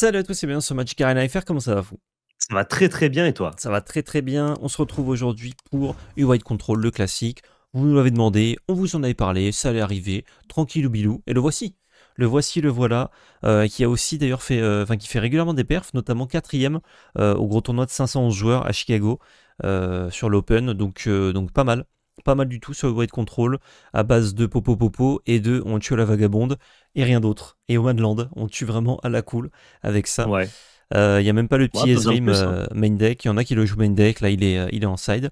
Salut à tous et bien. sur Magic Arena FR, comment ça va vous Ça va très très bien et toi Ça va très très bien, on se retrouve aujourd'hui pour U-Wide Control, le classique. Vous nous l'avez demandé, on vous en avait parlé, ça allait arriver, tranquille ou bilou, et le voici le voici, le voilà, euh, qui a aussi d'ailleurs fait, euh, enfin qui fait régulièrement des perfs, notamment quatrième euh, au gros tournoi de 511 joueurs à Chicago sur l'Open, donc, donc pas mal pas mal du tout sur le de Control, à base de Popo Popo et de On tue à la vagabonde, et rien d'autre. Et au mainland on tue vraiment à la cool avec ça. Il euh, y n'y a même pas le petit hein. euh, main deck. Il y en a qui le jouent main deck. Là, il est, euh, il est en side.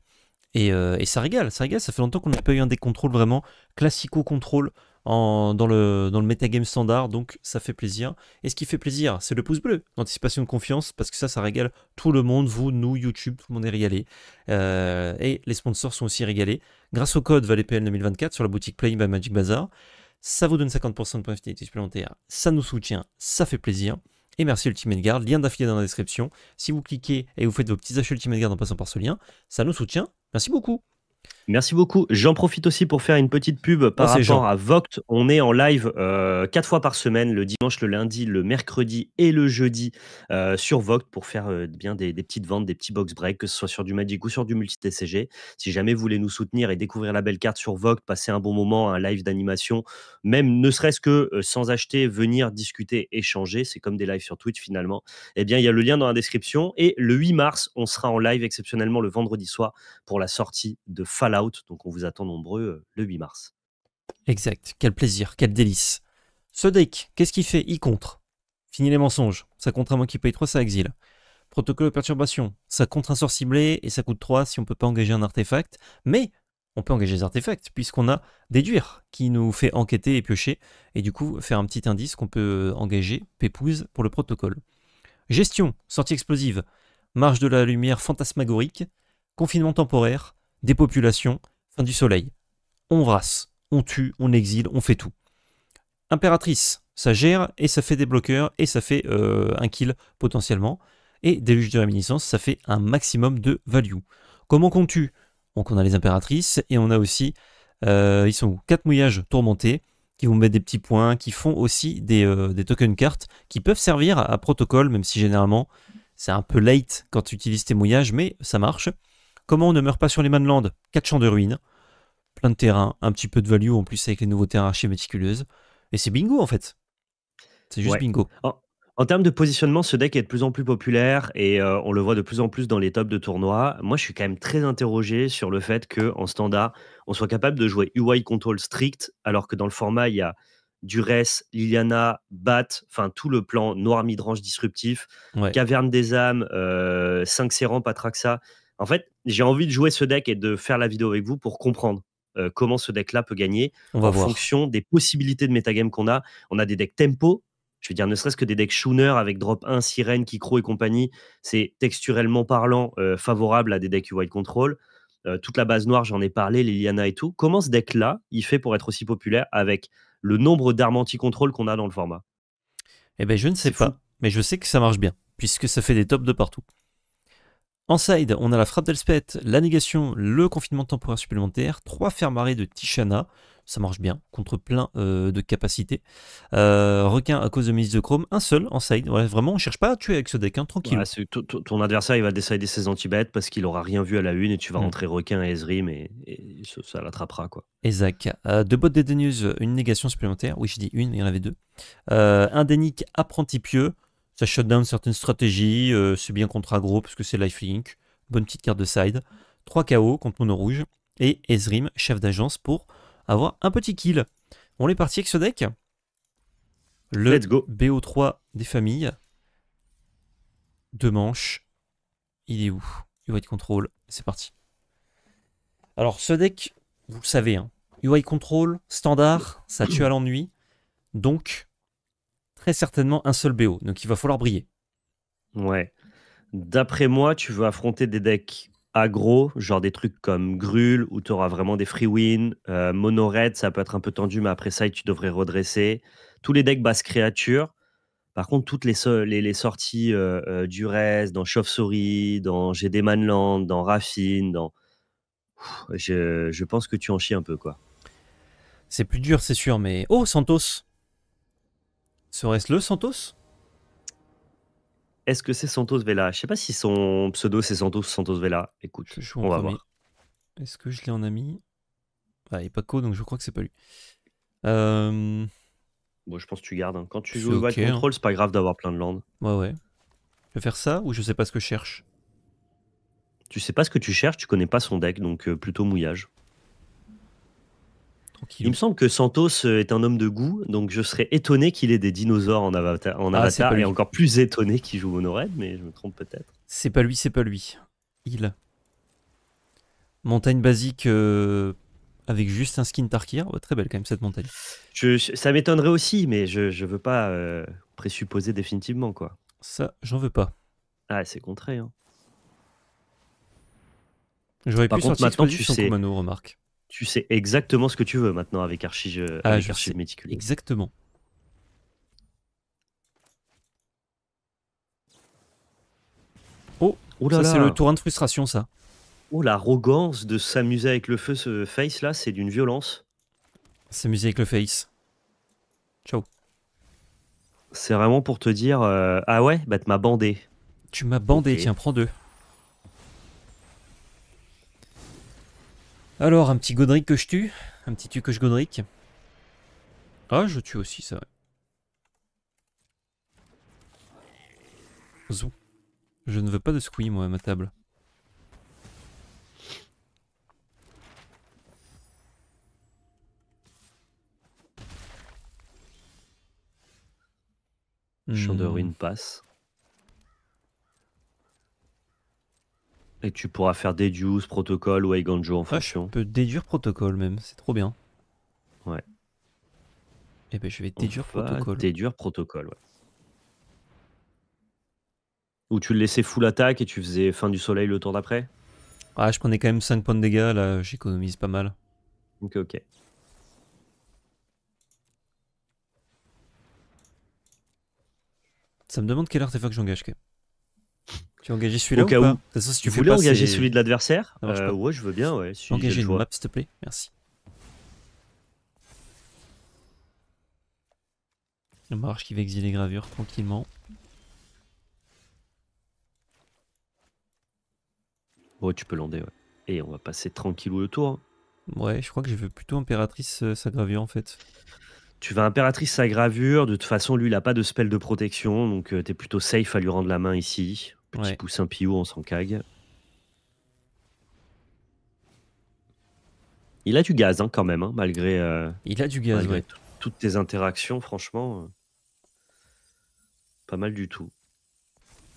Et, ça régale, ça régale. Ça fait longtemps qu'on n'a pas eu un des contrôles vraiment classico-contrôle dans, le, dans le metagame standard, donc ça fait plaisir. Et ce qui fait plaisir, c'est le pouce bleu, l'anticipation de confiance, parce que ça, ça régale tout le monde, vous, nous, YouTube, tout le monde est régalé. Euh, et les sponsors sont aussi régalés. Grâce au code ValetPL 2024 sur la boutique Playing by Magic Bazaar, ça vous donne 50% de points fidélité supplémentaires, ça nous soutient, ça fait plaisir. Et merci Ultimate Guard, lien d'affilié dans la description. Si vous cliquez et vous faites vos petits achats Ultimate Guard en passant par ce lien, ça nous soutient. Merci beaucoup. Merci beaucoup. J'en profite aussi pour faire une petite pub par rapport à Voct. On est en live euh, quatre fois par semaine, le dimanche, le lundi, le mercredi et le jeudi euh, sur Vogt pour faire euh, bien des, petites ventes, des petits box breaks, que ce soit sur du Magic ou sur du multi-TCG. Si jamais vous voulez nous soutenir et découvrir la belle carte sur Voct, passer un bon moment, un live d'animation, même ne serait-ce que sans acheter, venir discuter, échanger, c'est comme des lives sur Twitch finalement, eh bien il y a le lien dans la description. Et le 8 mars, on sera en live exceptionnellement le vendredi soir pour la sortie de Fallout. Donc on vous attend nombreux euh, le 8 mars. Exact. Quel plaisir, quel délice. Ce deck, qu'est-ce qu'il fait y contre. Fini les mensonges. Ça contre un qui paye 3, ça exile. Protocole de perturbation. Ça contre un sort ciblé et ça coûte 3 si on ne peut pas engager un artefact. Mais on peut engager des artefacts puisqu'on a déduire qui nous fait enquêter et piocher et du coup faire un petit indice qu'on peut engager pépouze pour le protocole. Gestion, sortie explosive, marche de la lumière fantasmagorique, confinement temporaire, des populations, fin du soleil. On race, on tue, on exile, on fait tout. Impératrice, ça gère et ça fait des bloqueurs et ça fait euh, un kill potentiellement. Et déluge de réminiscence, ça fait un maximum de value. Comment qu'on tue Donc on a les impératrices et on a aussi, euh, ils sont 4 mouillages tourmentés qui vont mettre des petits points, qui font aussi euh, des, token cartes qui peuvent servir à, à protocole, même si généralement c'est un peu late quand tu utilises tes mouillages, mais ça marche. Comment on ne meurt pas sur les mainlandes 4 champs de ruines, plein de terrain, un petit peu de value en plus avec les nouveaux terrains archi méticuleuses. Et c'est bingo en fait. C'est juste bingo. En termes de positionnement, ce deck est de plus en plus populaire et euh, on le voit de plus en plus dans les tops de tournois. Moi, je suis quand même très interrogé sur le fait que en standard, on soit capable de jouer UI control strict, alors que dans le format, il y a Duress, Liliana, Bat, enfin tout le plan noir midrange disruptif, Caverne des âmes, 5 euh, Sérans, Patraxa. En fait, j'ai envie de jouer ce deck et de faire la vidéo avec vous pour comprendre euh, comment ce deck-là peut gagner en fonction des possibilités de metagame qu'on a. On a des decks tempo, je veux dire, ne serait-ce que des decks Schooner avec drop 1, Sirène, Kikro et compagnie, c'est texturellement parlant euh, favorable à des decks UI Control. Euh, toute la base noire, j'en ai parlé, Liliana et tout. Comment ce deck-là, il fait pour être aussi populaire avec le nombre d'armes anti-contrôle qu'on a dans le format Eh bien, je ne sais pas, mais je sais que ça marche bien, puisque ça fait des tops de partout side, on a la frappe d'Elspeth, la négation, le confinement temporaire supplémentaire, trois fermes marées de Tishana, ça marche bien, contre plein euh, de capacités. Euh, requin à cause de Miss de Chrome, un seul en side. vraiment, on cherche pas à tuer avec ce deck, hein, tranquille. ton adversaire, il va décider ses anti parce qu'il aura rien vu à la une et tu vas mm. rentrer requin à Ezrim et, ça, l'attrapera. quoi. Exact. Euh, deux bottes une négation supplémentaire. Oui, je dis une, mais il y en avait deux. Euh, un Dénic apprenti pieux. Ça shutdown certaines stratégies, euh, c'est bien contre aggro parce que c'est lifelink, bonne petite carte de side. 3 KO contre Mono Rouge et Ezrim, chef d'agence, pour avoir un petit kill. On est parti avec ce deck. Le BO3 des familles. Deux manches. Il est où UI Control, c'est parti. Alors ce deck, vous le savez, hein, UI Control, standard, ça tue à l'ennui. Donc très certainement un seul BO, donc il va falloir briller. Ouais. D'après moi, tu veux affronter des decks agro, genre des trucs comme Grul, où tu auras vraiment des free wins. Euh, Mono ça peut être un peu tendu, mais après ça, tu devrais redresser. Tous les decks basse créature. Par contre, toutes les, sorties euh, euh, du reste, dans Chauve-souris, dans GD Manland, dans Raffine, dans. je, je pense que tu en chies un peu, quoi. C'est plus dur, c'est sûr, mais. Oh, Santos Serait-ce le Santos Est-ce que c'est Santos Vela Je sais pas si son pseudo c'est Santos Santos Vela. Écoute, on va voir. Est-ce que je l'ai en ami Ah, il pas Paco, donc je crois que c'est pas lui. Euh, bon, je pense que tu gardes. Hein. Quand tu joues au hein. c'est pas grave d'avoir plein de land. Ouais, ouais. Je vais faire ça ou je sais pas ce que je cherche Tu sais pas ce que tu cherches, tu connais pas son deck, donc euh, plutôt mouillage. Il me semble que Santos euh, est un homme de goût, donc je serais étonné qu'il ait des dinosaures en ah, Avatar, en et encore plus étonné qu'il joue Red, mais je me trompe peut-être. C'est pas lui, c'est pas lui. Il. Montagne basique euh, avec juste un skin Tarkir. très belle quand même cette montagne. ça m'étonnerait aussi, mais je, veux pas euh, présupposer définitivement quoi. Ça, j'en veux pas. Ah, c'est contré. Hein. J'aurais pu contre, sortir maintenant, tu sais... remarque tu sais exactement ce que tu veux maintenant avec Archie, euh, ah, Exactement. Oh, là ça c'est le tourin de frustration ça. Oh l'arrogance de s'amuser avec le feu ce face là, c'est d'une violence. S'amuser avec le face. Ciao. C'est vraiment pour te dire euh, ah ouais, bah tu m'as bandé. Tu m'as bandé, tiens, prends deux. Alors, un petit Godric que je tue. Un petit tu que je Godric. Ah, je tue aussi, ça. Zou. Je ne veux pas de squee, moi, à ma table. de ruine hmm. passe. Et tu pourras faire déduce, protocole ou Aiganjo en fonction. Ah, je peux déduire protocole même, c'est trop bien. Ouais. Et eh ben je vais déduire protocole. Déduire protocole, Ou tu le laissais full attaque et tu faisais fin du soleil le tour d'après Ah, je prenais quand même 5 points de dégâts, là j'économise pas mal. Ok, ok. Ça me demande quel artefact j'engage. ok. Tu veux engager celui-là ou tu voulais engager celui de l'adversaire euh, Ouais, je veux bien, ouais. engager une map, s'il te plaît. Merci. La marche qui va exiler gravure tranquillement. Ouais, tu peux lander, ouais. Et on va passer tranquillou le tour. Ouais, je crois que je veux plutôt Impératrice euh, sa gravure en fait. Tu vas Impératrice sa gravure, de toute façon, lui, il a pas de spell de protection, donc euh, tu es plutôt safe à lui rendre la main ici. Petit poussin Piou, on s'en cague. Il a du gaz hein, quand même, hein, malgré. Euh, a du Toutes tes interactions, franchement, euh, pas mal du tout.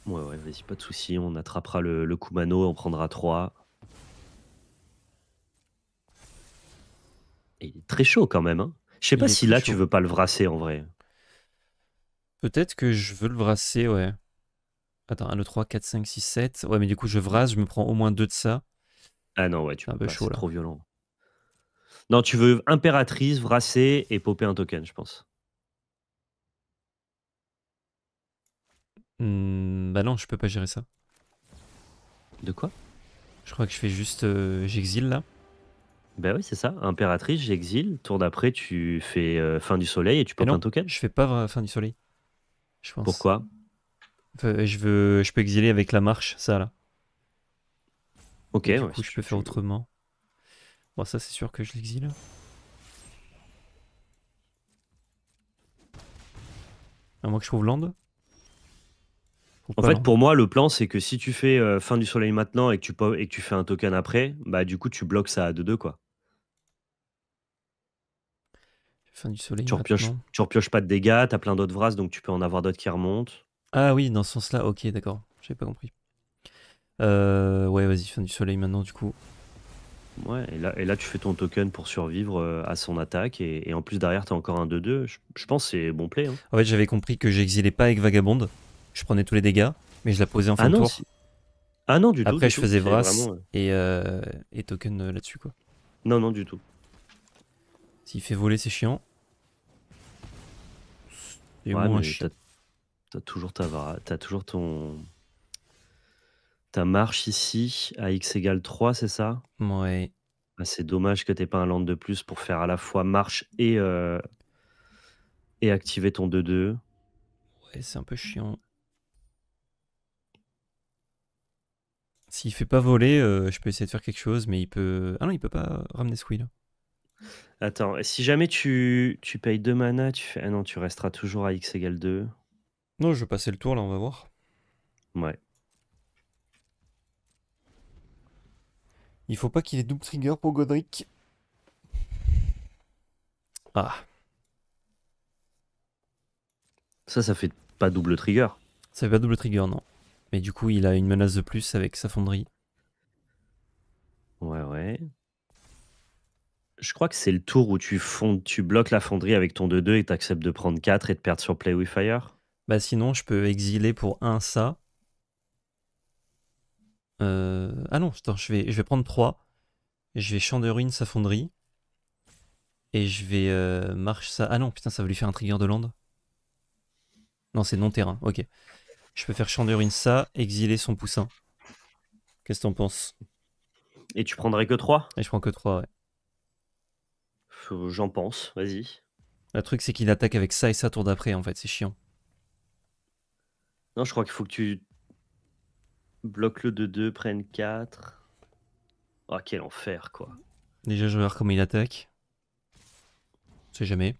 Ouais, ouais, vas-y, pas de souci. On attrapera le, Kumano, on prendra 3. il est très chaud quand même. Hein. Je sais pas si là tu veux pas le brasser en vrai. Peut-être que je veux le brasser, ouais. Attends, 1, 2, 3, 4, 5, 6, 7. Ouais, mais du coup, je vrase, je me prends au moins 2 de ça. Ah non, ouais, tu un pas, trop violent. Non, tu veux impératrice, vrasser et popper un token, je pense. Mmh, bah non, je peux pas gérer ça. De quoi Je crois que je fais juste. Euh, j'exile là. Bah oui, c'est ça. Impératrice, j'exile. Tour d'après, tu fais euh, fin du soleil et tu popes un token. Je fais pas fin du soleil. Je Pourquoi je, veux, je peux exiler avec la marche, ça là. Ok, je peux faire autrement. Bon, ça, c'est sûr que je l'exile. À moins que je trouve land. En fait, pour moi, le plan, c'est que si tu fais euh, fin du soleil maintenant et que, tu et que tu fais un token après, bah du coup, tu bloques ça à 2-2, quoi. Fin du soleil tu tu repioches pas de dégâts, t'as plein d'autres vras, donc tu peux en avoir d'autres qui remontent. Ah oui, dans ce sens-là, ok, d'accord. J'avais pas compris. Euh, ouais, vas-y, fin du soleil maintenant, du coup. Ouais, et là, et là, tu fais ton token pour survivre euh, à son attaque, et, en plus derrière, t'as encore un 2-2. Je, pense c'est bon play. Hein. En fait, j'avais compris que j'exilais pas avec vagabonde Je prenais tous les dégâts, mais je la posais en fin ah de tour. ah non, du tout. Après, je faisais Vras euh. et, et token là-dessus, quoi. Non, non, du tout. S'il fait voler, c'est chiant. C'est moins T'as toujours ta toujours ton ta marche ici à x égale 3, c'est ça? Ouais. Bah, c'est dommage que t'aies pas un land de plus pour faire à la fois marche et, euh, et activer ton 2-2. Ouais, c'est un peu chiant. S'il fait pas voler, euh, je peux essayer de faire quelque chose, mais il peut. Ah non, il peut pas ramener Squill. Attends, si jamais tu, tu payes 2 mana, tu fais. Ah non, tu resteras toujours à x égale 2 je vais le tour là, on va voir. Ouais. Il faut pas qu'il ait double trigger pour Godric. Ah. Ça, ça fait pas double trigger. Ça fait pas double trigger, non. Mais du coup, il a une menace de plus avec sa fonderie. Ouais, ouais. Je crois que c'est le tour où tu, tu bloques la fonderie avec ton 2-2 et t'acceptes de prendre 4 et de perdre sur Play with Fire. Bah sinon, je peux exiler pour un ça. Euh... Ah non, attends, je vais, je vais prendre 3. Je vais champ de ruine, sa fonderie. Et je vais euh, marche ça. Ah non, putain, ça va lui faire un trigger de land. Non, c'est non-terrain, ok. Je peux faire chanter de ça, exiler son poussin. Qu'est-ce que t'en penses Et tu prendrais que 3 Et je prends que 3, ouais. J'en pense, vas-y. Le truc, c'est qu'il attaque avec ça et ça tour d'après, en fait, c'est chiant. Non, je crois qu'il faut que tu bloques le 2 2, prenne 4. oh, quel enfer, quoi. Déjà, je vais voir comment il attaque. On sait jamais.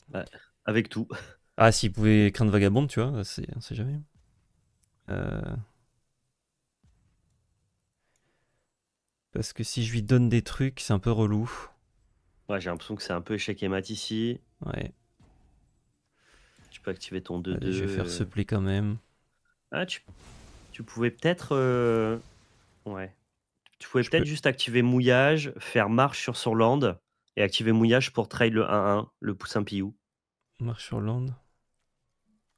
avec tout. Ah, s'il pouvait craindre Vagabond, tu vois, on sait jamais. Euh, parce que si je lui donne des trucs, c'est un peu relou. Ouais, j'ai l'impression que c'est un peu échec et mat ici. Ouais. Tu peux activer ton 2-2. Je vais faire ce euh. play quand même. Ah, tu, pouvais peut-être. Euh, ouais. Tu pouvais peut-être juste activer mouillage, faire marche sur sur land et activer mouillage pour trade le 1-1, le poussin Piou. Marche sur land.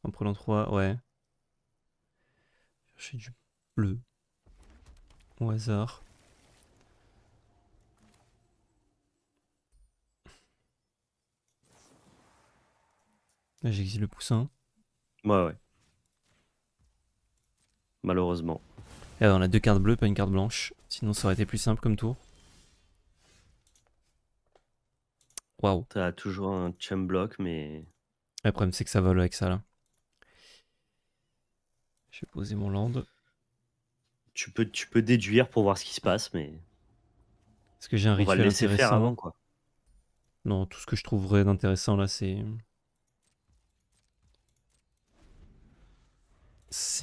En prenant 3, ouais. Chercher du bleu. Au hasard. Là, j'exile le poussin. Ouais, ouais malheureusement. Et eh, on a deux cartes bleues, pas une carte blanche. Sinon, ça aurait été plus simple comme tour. Waouh. T'as toujours un chum block, mais. Le problème, c'est que ça vole avec ça là. Je vais poser mon land. Tu peux, tu peux déduire pour voir ce qui se passe, mais. Est-ce que j'ai un on va le laisser faire avant, quoi. Non, tout ce que je trouverais d'intéressant là, c'est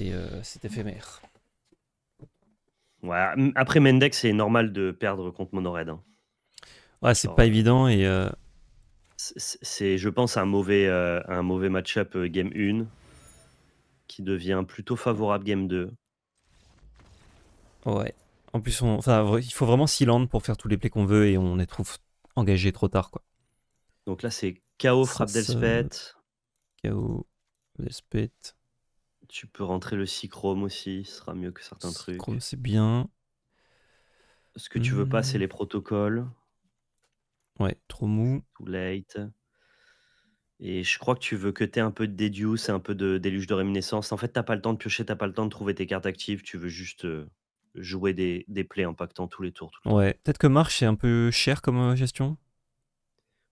Euh, c'est éphémère. Ouais, après Mendex, c'est normal de perdre contre Monored. Hein. Ouais, c'est pas euh, évident et. Euh, c'est, je pense, un mauvais, un mauvais match-up game 1 qui devient plutôt favorable game 2. Ouais. En plus, on... il faut vraiment s'y pour faire tous les plays qu'on veut et on les trouve engagés trop tard. quoi. Donc là, c'est KO, frappe d'Elspeth. KO, tu peux rentrer le Chrome aussi, ce sera mieux que certains trucs. c'est bien. Ce que tu veux pas, c'est hmm. les protocoles. Ouais, trop mou. Too late. Et je crois que tu veux que tu aies un peu de déduce et un peu de déluge de réminiscence. En fait, t'as pas le temps de piocher, t'as pas le temps de trouver tes cartes actives, tu veux juste euh, jouer des, des plays impactant tous les tours. ouais, peut-être que Marche, c'est un peu cher comme euh, gestion.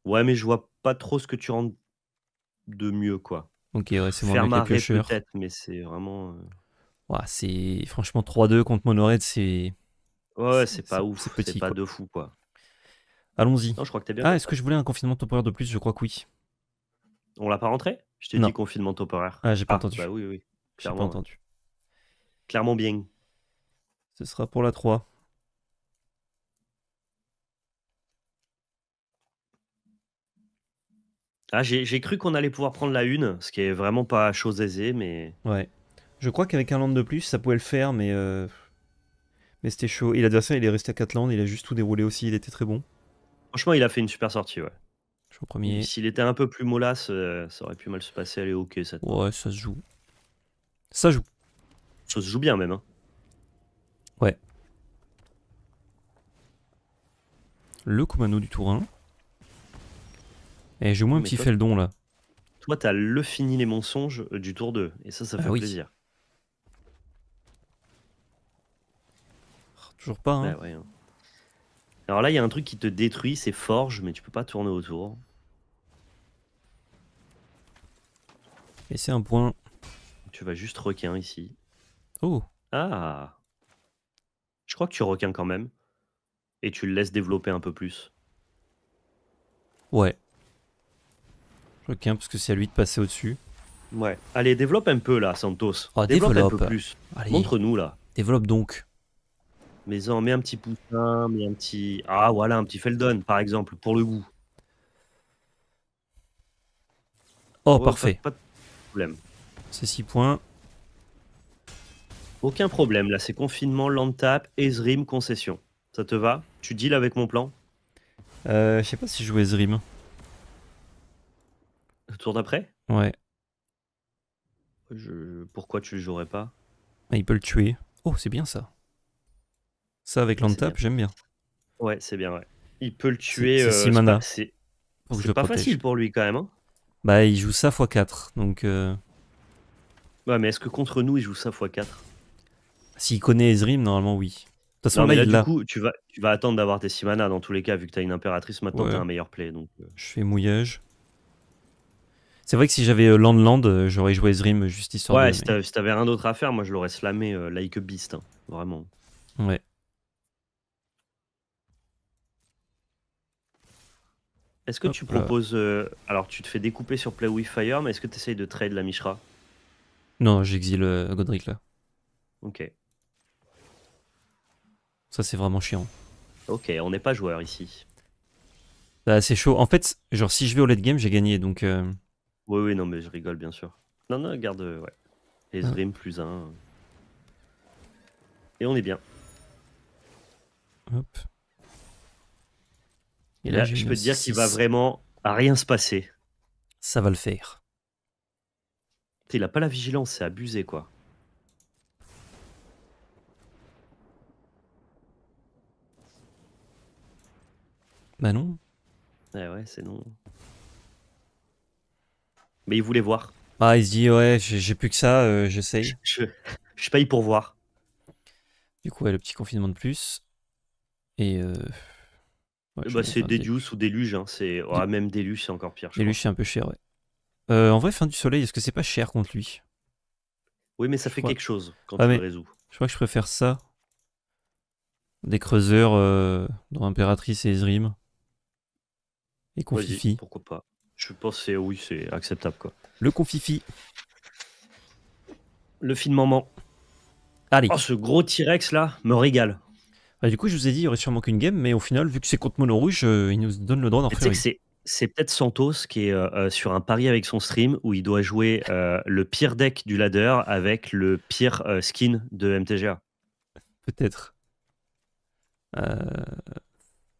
Ouais, mais je vois pas trop ce que tu rends de mieux, quoi. Ok, c'est mon Peut-être, mais c'est vraiment. Euh, c'est franchement 3-2 contre Monored, c'est. Ouais, c'est pas ouf, c'est pas de fou quoi. Allons-y. je crois que t'es bien. Ah, est-ce que je voulais un confinement temporaire de plus Je crois que oui. On l'a pas rentré Je t'ai dit confinement temporaire. Ah, j'ai pas ah, entendu. Bah oui, oui. Clairement, pas entendu. Clairement bien. Ce sera pour la 3. Ah, j'ai cru qu'on allait pouvoir prendre la une, ce qui est vraiment pas chose aisée, mais. Ouais. Je crois qu'avec un land de plus, ça pouvait le faire, mais. Euh, mais c'était chaud. Et l'adversaire, il est resté à 4 lands, il a juste tout déroulé aussi, il était très bon. Franchement, il a fait une super sortie, ouais. S'il était un peu plus mollasse, euh, ça aurait pu mal se passer. Elle est ok, cette. Ouais, ça se joue. Ça joue. Ça se joue bien, même. Hein. Ouais. Le Kumano du tour 1. Et eh, j'ai au moins un petit feldon là. Toi, t'as le fini les mensonges euh, du tour 2. Et ça, ça ah fait plaisir. Oh, toujours pas. Hein. Bah hein. Alors là, il y a un truc qui te détruit, c'est forge, mais tu peux pas tourner autour. Et c'est un point. Tu vas juste requin ici. Oh. Ah. Je crois que tu requins quand même. Et tu le laisses développer un peu plus. Ouais. Hein, parce que c'est à lui de passer au-dessus. Ouais. Allez, développe un peu là, Santos. Oh, développe, un peu plus. Montre-nous là. Développe donc. Mais en mets un petit poussin, mets un petit. Ah voilà, un petit Feldon par exemple, pour le goût. Oh, parfait. Pas, de problème. C'est 6 points. Aucun problème, là c'est confinement, land tap, Ezrim, concession. Ça te va Tu deals avec mon plan euh, Je sais pas si je joue Ezrim tour d'après Ouais. Pourquoi tu le jouerais pas bah, Il peut le tuer. Oh, c'est bien ça. Ça avec l'antap, j'aime bien. Ouais, c'est bien, ouais. Il peut le tuer. C'est euh, pas, pas facile pour lui quand même. Hein. bah, il joue ça x4, donc. Euh. Ouais, mais est-ce que contre nous, il joue ça x4 S'il connaît Ezrim, normalement, oui. De toute façon, du coup, tu vas, tu vas attendre d'avoir tes 6 dans tous les cas, vu que t'as une impératrice, maintenant t'as un meilleur play. Donc... Euh. Je fais mouillage. C'est vrai que si j'avais euh, Land Land, euh, j'aurais joué Zrim juste histoire ouais, de. Ouais, si t'avais rien d'autre à faire, moi je l'aurais slamé euh, like a beast, hein, vraiment. Ouais. Est-ce que tu proposes. alors, tu te fais découper sur Play with Fire, mais est-ce que tu essayes de trade la Mishra Non, j'exile Godric là. Ok. Ça, c'est vraiment chiant. Ok, on n'est pas joueur ici. Bah, c'est chaud. En fait, genre, si je vais au late game, j'ai gagné. Donc, oui, oui, non, mais je rigole, bien sûr. Non, non, garde, euh, ouais. Ah. plus un Et on est bien. Hop. Et, là, je peux te dire qu'il va vraiment à rien se passer. Ça va le faire. il a pas la vigilance, c'est abusé, quoi. Bah non. Ouais, eh ouais, c'est non mais il voulait voir. Ah, il se dit, ouais, j'ai plus que ça, euh, j'essaye. Je, suis je, paye pour voir. Du coup, le petit confinement de plus. Et. Euh, eh bah, c'est des ou déluge. Hein, c'est même déluge, c'est encore pire. Déluge, c'est un peu cher, ouais. Euh, en vrai, fin du soleil, est-ce que c'est pas cher contre lui Oui, mais ça fait quelque chose quand on ah, tu le résous. Je crois que je préfère ça. Des creuseurs dont dans Impératrice et Ezrim. Et Confifi. Pourquoi pas je pense que oui, c'est acceptable. quoi. Le confifi. Le film moment Allez. Oh, ce gros T-Rex là me régale. Bah, du coup, je vous ai dit, il y aurait sûrement qu'une game, mais au final, vu que c'est contre Mono Rouge, euh, il nous donne le droit d'en faire c'est peut-être Santos qui est euh, euh, sur un pari avec son stream où il doit jouer le pire deck du ladder avec le pire skin de MTGA. Peut-être.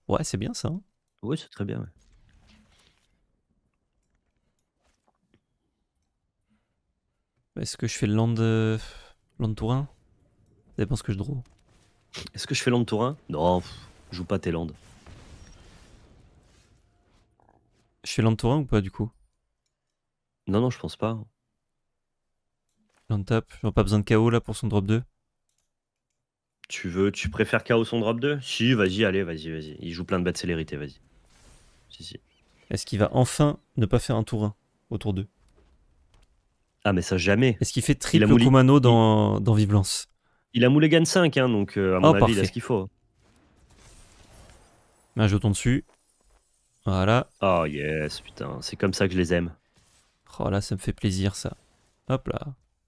Ouais, c'est bien ça. Hein. oui, c'est très bien. Est-ce que je fais le land, tour 1 Ça dépend ce que je draw. Est-ce que je fais land 1 Non, je joue pas tes landes. Je fais land 1 ou pas du coup Non, non, je pense pas. Land tap, j'aurais pas besoin de KO là pour son drop 2. Tu veux, tu préfères KO son drop 2 Si, vas-y, allez, vas-y, vas-y. Il joue plein de bêtes célérité, vas-y. Si, si. Est-ce qu'il va enfin ne pas faire un tour 1 autour 2 ah, mais ça, jamais. Est-ce qu'il fait triple moulé... Kumano dans, dans Viblance Il a gagne 5, hein, donc euh, à mon oh, avis, ce qu'il faut. je jeton dessus. Voilà. Oh yes, putain, c'est comme ça que je les aime. Oh là, ça me fait plaisir, ça. Hop là.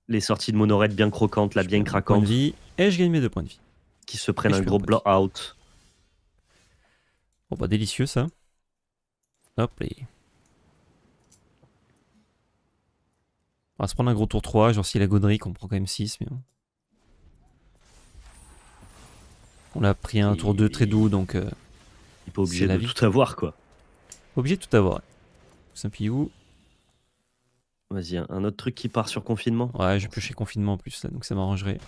Les sorties de monorette bien croquantes, là, bien craquantes. vie, et je gagne mes deux points de vie. Qui se prennent un gros blowout. Bon, bah, délicieux, ça. Hop, là. On va se prendre un gros tour 3, genre si la Godric, on prend quand même 6, mais On a pris un tour 2 très doux, donc... Euh, il est pas obligé de tout avoir, quoi. Obligé de tout avoir. saint où Vas-y, un, autre truc qui part sur confinement Ouais, j'ai plus chez confinement en plus, là, donc ça m'arrangerait.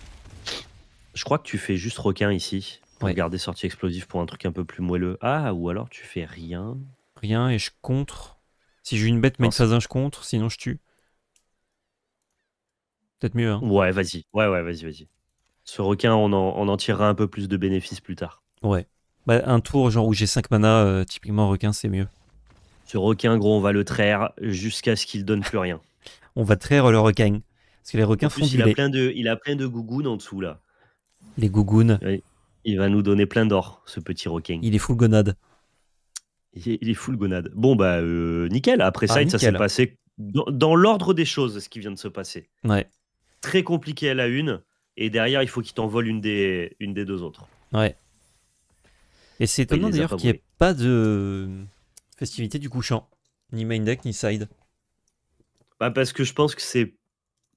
Je crois que tu fais juste requin ici, pour garder sortie explosive pour un truc un peu plus moelleux. Ah, ou alors tu fais rien. Rien et je contre. Si j'ai une bête, mec, phase je contre, sinon je tue mieux. Hein. Ouais, vas-y. Ouais, ouais, vas-y, vas-y. Ce requin, on en, on en tirera un peu plus de bénéfices plus tard. Ouais. Bah, un tour genre où j'ai 5 mana, euh, typiquement requin, c'est mieux. Ce requin, gros, on va le traire jusqu'à ce qu'il donne plus rien. on va traire le requin. Parce que les requins font il a Plein de, il a plein de gougounes en dessous, là. Les gougounes. Il va nous donner plein d'or, ce petit requin. Il est full gonade. Il est, il est full gonade. Bon, bah, euh, nickel. Après ça, il ah, ça s'est passé dans l'ordre des choses, ce qui vient de se passer. Ouais très compliqué à la une. Et derrière, il faut qu'il t'envole une des, une des deux autres. Ouais. Et c'est étonnant d'ailleurs qu'il n'y ait pas de festivité du couchant, ni main deck, ni side. Bah parce que je pense que c'est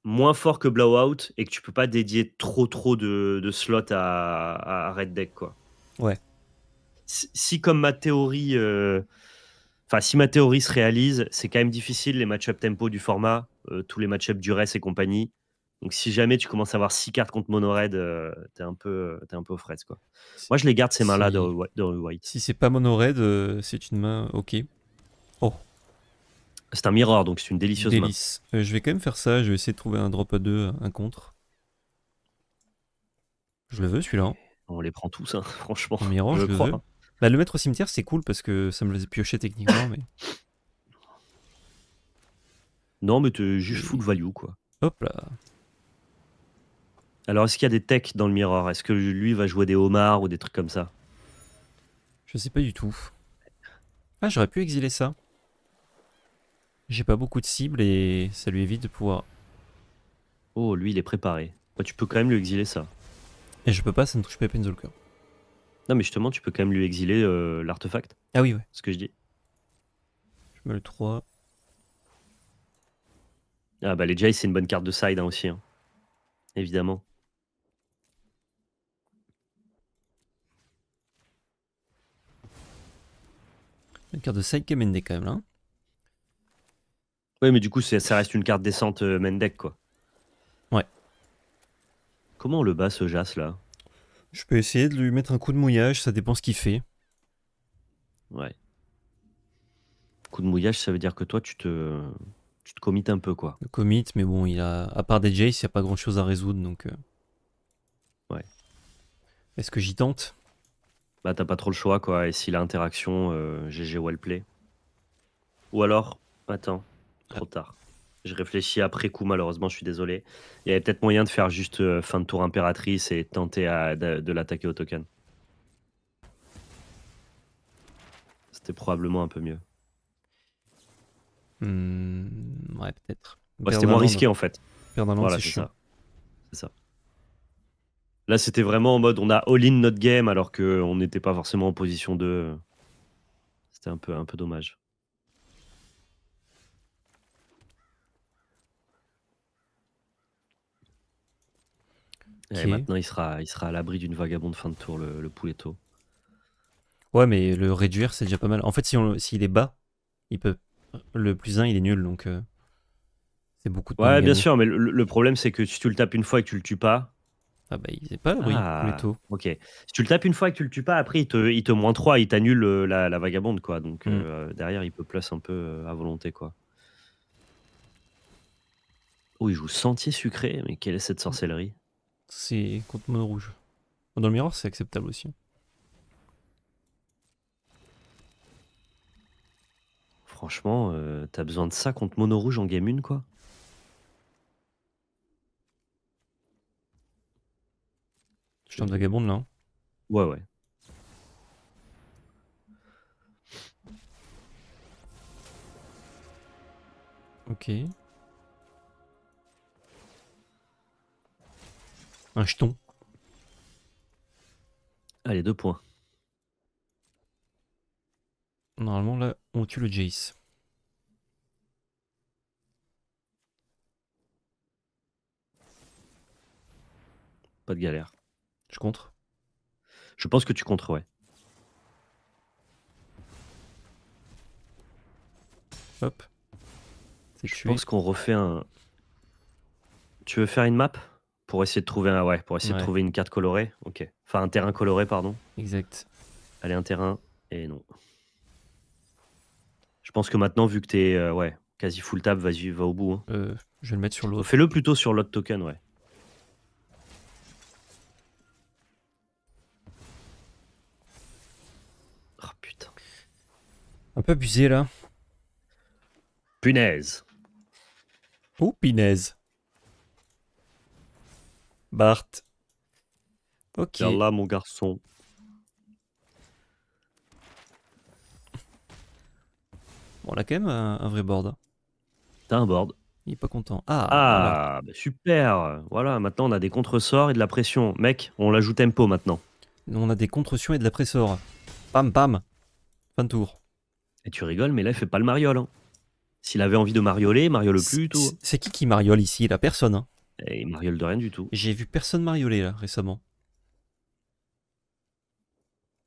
moins fort que Blowout et que tu peux pas dédier trop trop de, de slots à, Red Deck. Quoi. Ouais. Si, comme ma théorie. Euh, enfin, si ma théorie se réalise, c'est quand même difficile les match-up tempo du format, euh, tous les match du reste et compagnie. Donc si jamais tu commences à avoir 6 cartes contre Mono Raid, euh, t'es un peu euh, t'es un peu quoi. Moi je les garde ces mains là de white. Si c'est pas Mono Raid, euh, c'est une main ok. Oh. C'est un mirror donc c'est une délicieuse main. je vais quand même faire ça, je vais essayer de trouver un drop à 2, un contre. Je le veux celui-là. Hein. On les prend tous hein, franchement. Un mirror, je, le, crois, veux. Hein. Bah, le mettre au cimetière c'est cool parce que ça me faisait piocher techniquement mais. Non mais t'es juste full value quoi. Hop là. Alors, est-ce qu'il y a des techs dans le miroir Est-ce que lui va jouer des homards ou des trucs comme ça Je sais pas du tout. Ah, j'aurais pu exiler ça. J'ai pas beaucoup de cibles et ça lui évite de pouvoir. Oh, lui, il est préparé. Bah, tu peux quand même lui exiler ça. Et je peux pas, ça ne touche pas Penzolker. Non, mais justement, tu peux quand même lui exiler euh, l'artefact. Ah oui, ouais. Ce que je dis. Je mets le 3. Ah bah les c'est une bonne carte de side hein, aussi. Hein. Évidemment. Une carte de main deck quand même là. Hein. Oui, mais du coup, ça reste une carte descente euh, mendec quoi. Ouais. Comment on le bat ce Jas là Je peux essayer de lui mettre un coup de mouillage, ça dépend ce qu'il fait. Ouais. Coup de mouillage, ça veut dire que toi, tu te, tu te commites un peu quoi. Le commit, mais bon, il a, à part des Jace, il n'y a pas grand chose à résoudre donc. Euh. Ouais. Est-ce que j'y tente bah, t'as pas trop le choix, quoi. Et si a interaction GG euh, Wellplay. Ou alors, attends, trop tard. Je réfléchis après coup, malheureusement, je suis désolé. Il y avait peut-être moyen de faire juste euh, fin de tour impératrice et tenter de, l'attaquer au token. C'était probablement un peu mieux. Hmm, ouais, peut-être. Bah C'était moins risqué, en fait. voilà, c'est ça. C'est ça. Là, c'était vraiment en mode on a all-in notre game alors qu'on n'était pas forcément en position de. C'était un peu, un peu dommage. Et maintenant, il sera, il sera à l'abri d'une vagabonde fin de tour, le, Pouletto. Ouais, mais le réduire, c'est déjà pas mal. En fait, s'il si s'il est bas, il peut... le plus 1, il est nul, donc euh, c'est beaucoup de Ouais, bien sûr, mais le, le problème, c'est que si tu le tapes une fois et que tu le tues pas, ah bah il n'est pas oui mais plutôt. Ok. Si tu le tapes une fois et que tu le tues pas, après il te, te moins 3, il t'annule euh, la, vagabonde quoi. Donc mm. euh, derrière il peut place un peu euh, à volonté quoi. Oh il joue sentier sucré, mais quelle est cette sorcellerie C'est contre mono rouge. Dans le miroir c'est acceptable aussi. Franchement, t'as besoin de ça contre mono rouge en game 1 quoi suis en vagabonde là. Hein. Ouais, ouais. Ok. Un jeton. Allez, deux points. Normalement là, on tue le Jace. Pas de galère contre Je pense que tu contres ouais. Hop. Je pense qu'on refait un. Tu veux faire une map pour essayer de trouver un ouais, pour essayer de trouver une carte colorée. Ok. Enfin un terrain coloré, pardon. Exact. Allez un terrain et non. Je pense que maintenant vu que t'es euh, ouais quasi full table, vas-y va au bout. Hein. Euh, je vais le mettre sur l'autre. Fais-le plutôt sur l'autre token, ouais. Un peu abusé là. Punaise. Oh, punaise. Bart. Ok. Viens là, mon garçon. Bon, a quand même, un, vrai board. Hein. T'as un board. Il est pas content. Ah, ah bah, super. Voilà, maintenant, on a des contresorts et de la pression. Mec, on l'ajoute tempo maintenant. On a des contre-sorts et de la pression. Pam, pam. Fin de tour. Et tu rigoles, mais là, il fait pas le mariole. Hein. S'il avait envie de marioler, mariole plus. C'est qui qui mariole ici La personne. Hein. Et il mariole de rien du tout. J'ai vu personne marioler là récemment.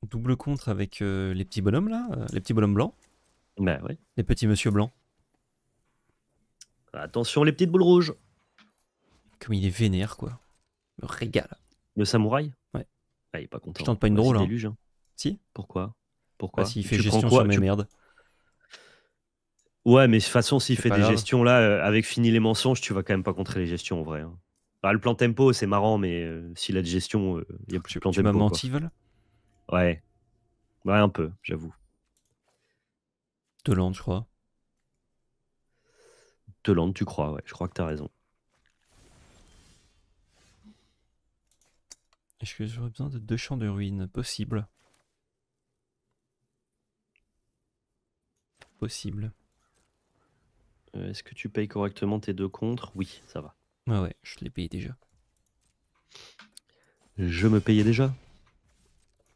Double contre avec euh, les petits bonhommes là, euh, les petits bonhommes blancs. Bah les petits monsieur blancs. Bah, attention les petites boules rouges. Comme il est vénère quoi. Me régale. Le samouraï Ouais. Ah, il est pas content. Je tente pas une bah, drôle. Hein. hein. Si Pourquoi Pourquoi S'il fait gestion sur mes merdes. Ouais, mais de toute façon, s'il fait des gestions là, euh, avec fini les mensonges, tu vas quand même pas contrer les gestions en vrai. Hein. Bah, le plan tempo, c'est marrant, mais euh, s'il a des gestions, euh, il y a plus de plan Tu m'as menti, Val Ouais. Ouais, bah, un peu, j'avoue. Deland, je crois. Deland, tu crois, ouais. Je crois que t'as raison. Est-ce que j'aurais besoin de deux champs de ruines Possible. Possible. Euh, est-ce que tu payes correctement tes deux contres Oui, ça va. Ouais, ouais, je les payé déjà. Je me payais déjà.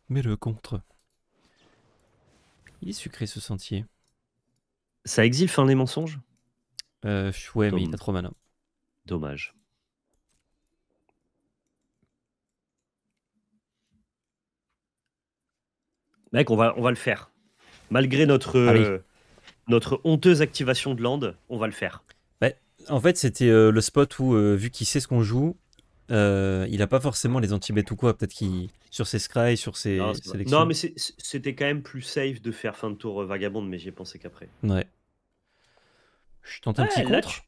Mais le contre. Il est sucré ce sentier. Ça exile fin hein, des mensonges euh, Ouais, mais il a trop malin. Dommage. Mec, on va, on va le faire. Malgré notre, euh, notre honteuse activation de land, on va le faire. Bah, en fait, c'était euh, le spot où, euh, vu qu'il sait ce qu'on joue, euh, il a pas forcément les anti ou quoi. Peut-être qu'il sur ses scrys, sur ses non, mais c'était quand même plus safe de faire fin de tour vagabonde, mais j'ai pensé qu'après. Ouais. Je tente un petit contre.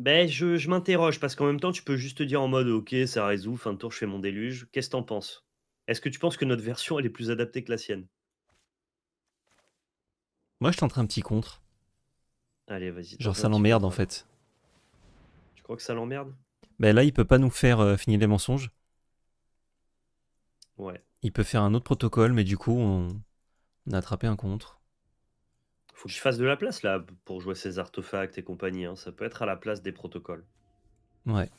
Ben, je, m'interroge parce qu'en même temps, tu peux juste te dire en mode ok, ça résout, fin de tour, je fais mon déluge. Qu'est-ce que t'en penses Est-ce que tu penses que notre version elle est plus adaptée que la sienne moi, je tenterai un petit contre. Allez, vas-y. Genre, ça l'emmerde en fait. Tu crois que ça l'emmerde Ben là, il peut pas nous faire euh, finir les mensonges. Ouais. Il peut faire un autre protocole, mais du coup, on, a attrapé un contre. Faut que je fasse de la place là pour jouer ses artefacts et compagnie. Hein. Ça peut être à la place des protocoles. Ouais.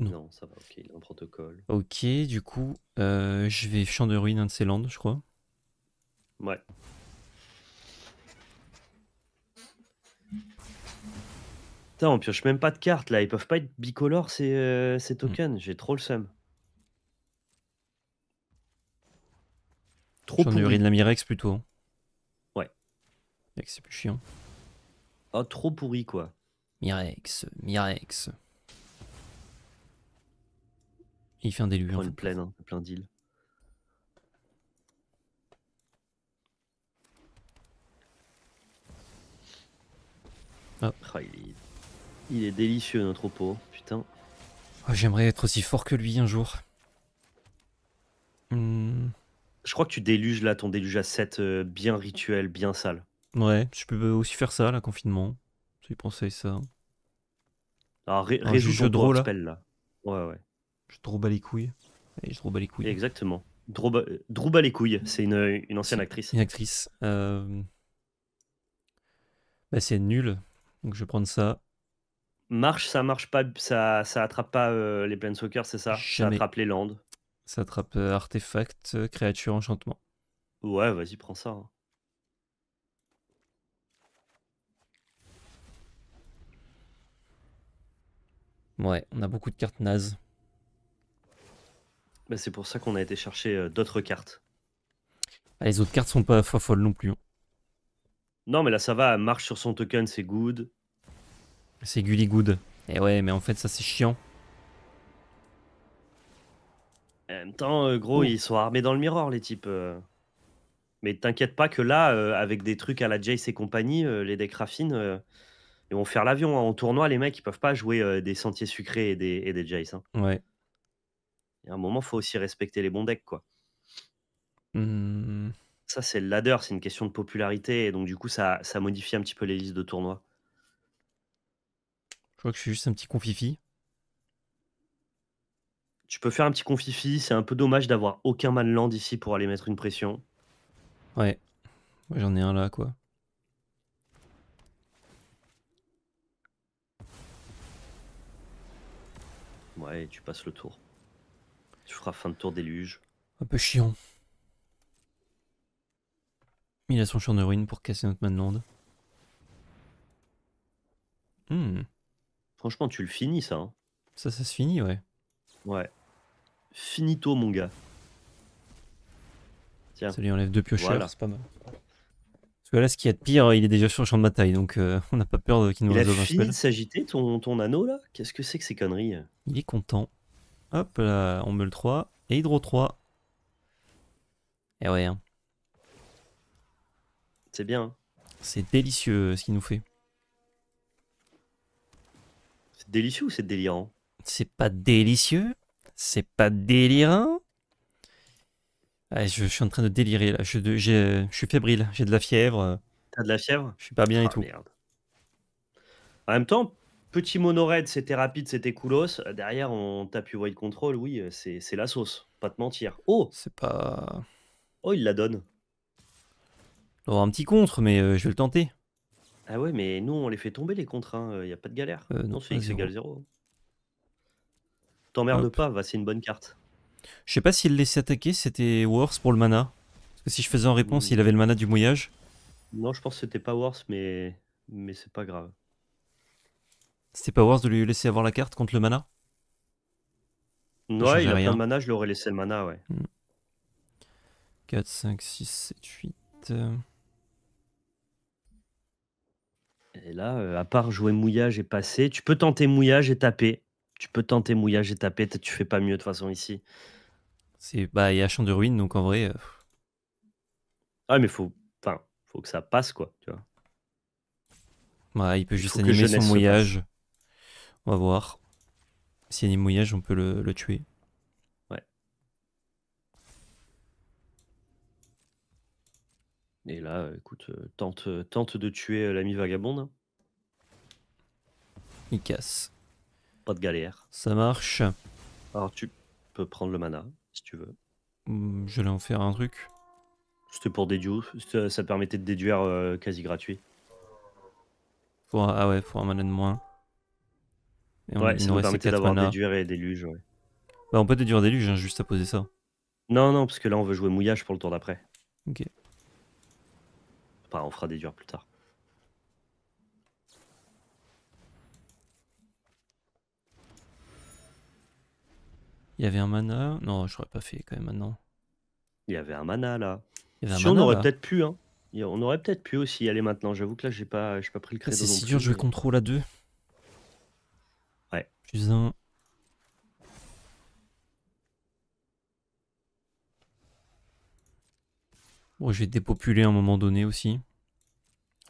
Non, ça va, ok, il a un protocole. Ok, du coup, euh, je vais champ de ruine un de ces landes, je crois. Ouais. Putain, on pioche même pas de cartes là, ils peuvent pas être bicolores ces, euh, hmm. tokens, j'ai trop le seum. Trop pourri de la Mirex plutôt. Hein. Ouais. c'est plus chiant. Oh, trop pourri quoi. Mirex, Mirex. Il fait un déluge. prend une hein, plein d'îles. Ah. Il est délicieux notre pot, putain. Oh, j'aimerais être aussi fort que lui un jour. Hmm. Je crois que tu déluges là ton déluge à 7 euh, bien rituel, bien sale. Ouais, je peux aussi faire ça la confinement. Tu pensé ça. Alors, un jeu ton là. Ouais, ouais. Je trop les couilles. Et je les couilles. Exactement. Drouba, euh, les couilles, c'est une, euh, ancienne actrice. Une actrice. Bah, c'est nul. Donc je vais prendre ça. Marche, ça marche pas, ça, ça attrape pas les euh, les planeswalkers, c'est ça Ça attrape les landes. Ça attrape euh, artefacts, Enchantement. créatures, Ouais, vas-y, prends ça. Hein. Ouais, on a beaucoup de cartes nazes. Bah, c'est pour ça qu'on a été chercher euh, d'autres cartes. Bah, les autres cartes sont pas folles non plus. Hein. Non, mais là, ça va, marche sur son token, c'est good. C'est Gully Good. Et eh ouais, mais en fait, ça c'est chiant. En même temps, euh, gros, ils sont armés dans le miroir, les types. Euh. Mais t'inquiète pas que là, euh, avec des trucs à la Jace et compagnie, les decks raffines, ils vont faire l'avion. Hein. En tournoi, les mecs, ils peuvent pas jouer des sentiers sucrés et des, Jace. Hein. Ouais. Il y a un moment, faut aussi respecter les bons decks, quoi. Mmh. Ça, c'est le ladder, c'est une question de popularité. Et donc, du coup, ça, ça modifie un petit peu les listes de tournois. Je crois que je suis juste un petit confifi. Tu peux faire un petit confifi. C'est un peu dommage d'avoir aucun man-land ici pour aller mettre une pression. Ouais. j'en ai un là, quoi. Ouais, tu passes le tour. Tu feras fin de tour déluge. Un peu chiant. Il a son champ de ruine pour casser notre man-land. Hmm. Franchement, tu le finis, ça. Hein. Ça, ça se finit, ouais. Ouais. Finito, mon gars. Tiens. Ça lui enlève deux pioches. Voilà. c'est pas mal. Parce que là, ce qu'il y a de pire, il est déjà sur le champ de bataille, donc euh, on n'a pas peur qu'il nous Il fini de s'agiter, ton, ton anneau, là Qu'est-ce que c'est que ces conneries hein Il est content. Hop là, on meule le 3. Et Hydro 3. Et eh ouais, hein. C'est bien. c'est délicieux euh, ce qu'il nous fait délicieux ou c'est délirant C'est pas délicieux, c'est pas délirant. je, suis en train de délirer là, je, suis fébrile, j'ai de la fièvre. T'as de la fièvre Je suis pas bien et ah, tout. En même temps, petit monoraid, c'était rapide, c'était coolos. Derrière, on tape void Control, oui, c'est la sauce, pas de mentir. Oh C'est pas. Oh, il la donne. On un petit contre, mais euh, je vais le tenter. Ah ouais, mais nous, on les fait tomber les contre, il hein, n'y euh, a pas de galère. Euh, non, c'est x égale 0. T'emmerdes pas, va, c'est une bonne carte. Je sais pas s'il laissait attaquer, c'était worse pour le mana. Parce que si je faisais en réponse, hmm. il avait le mana du mouillage. Non, je pense que c'était pas worse, mais, mais c'est pas grave. C'était pas worse de lui laisser avoir la carte contre le mana Ouais, il a rien. de mana, je l'aurais laissé le mana, ouais. 4, 5, 6, 7, 8. Et là, euh, à part jouer mouillage et passer, tu peux tenter mouillage et taper. Tu peux tenter mouillage et taper. tu fais pas mieux de toute façon ici. C'est bah il y a champ de ruine donc en vrai. Euh, ah mais faut enfin faut que ça passe quoi tu vois. Ouais il peut juste animer son mouillage. On va voir. Si anime mouillage on peut le tuer. Et là, euh, écoute, euh, tente, euh, tente de tuer l'ami vagabonde. Il casse. Pas de galère. Ça marche. Alors tu peux prendre le mana, si tu veux. Hmm, je vais en faire un truc. C'était pour déduire. Ça permettait de déduire quasi gratuit. Ah ouais, faut un mana de moins. Et on, ouais, ça permettait d'avoir déduire et déluge, ouais. Bah on peut déduire déluge, hein, juste à poser ça. Non, non, parce que là on veut jouer mouillage pour le tour d'après. Ok on fera des déduire plus tard. Il y avait un mana. Non, je n'aurais pas fait quand même maintenant. Il y avait un mana là. on aurait peut-être pu, hein. On aurait peut-être pu aussi aller maintenant. J'avoue que là, j'ai pas, pas pris le crédit. Ah, c'est si dur je vais contrôle à deux. Ouais. Plus un. Bon, je vais dépopuler à un moment donné aussi.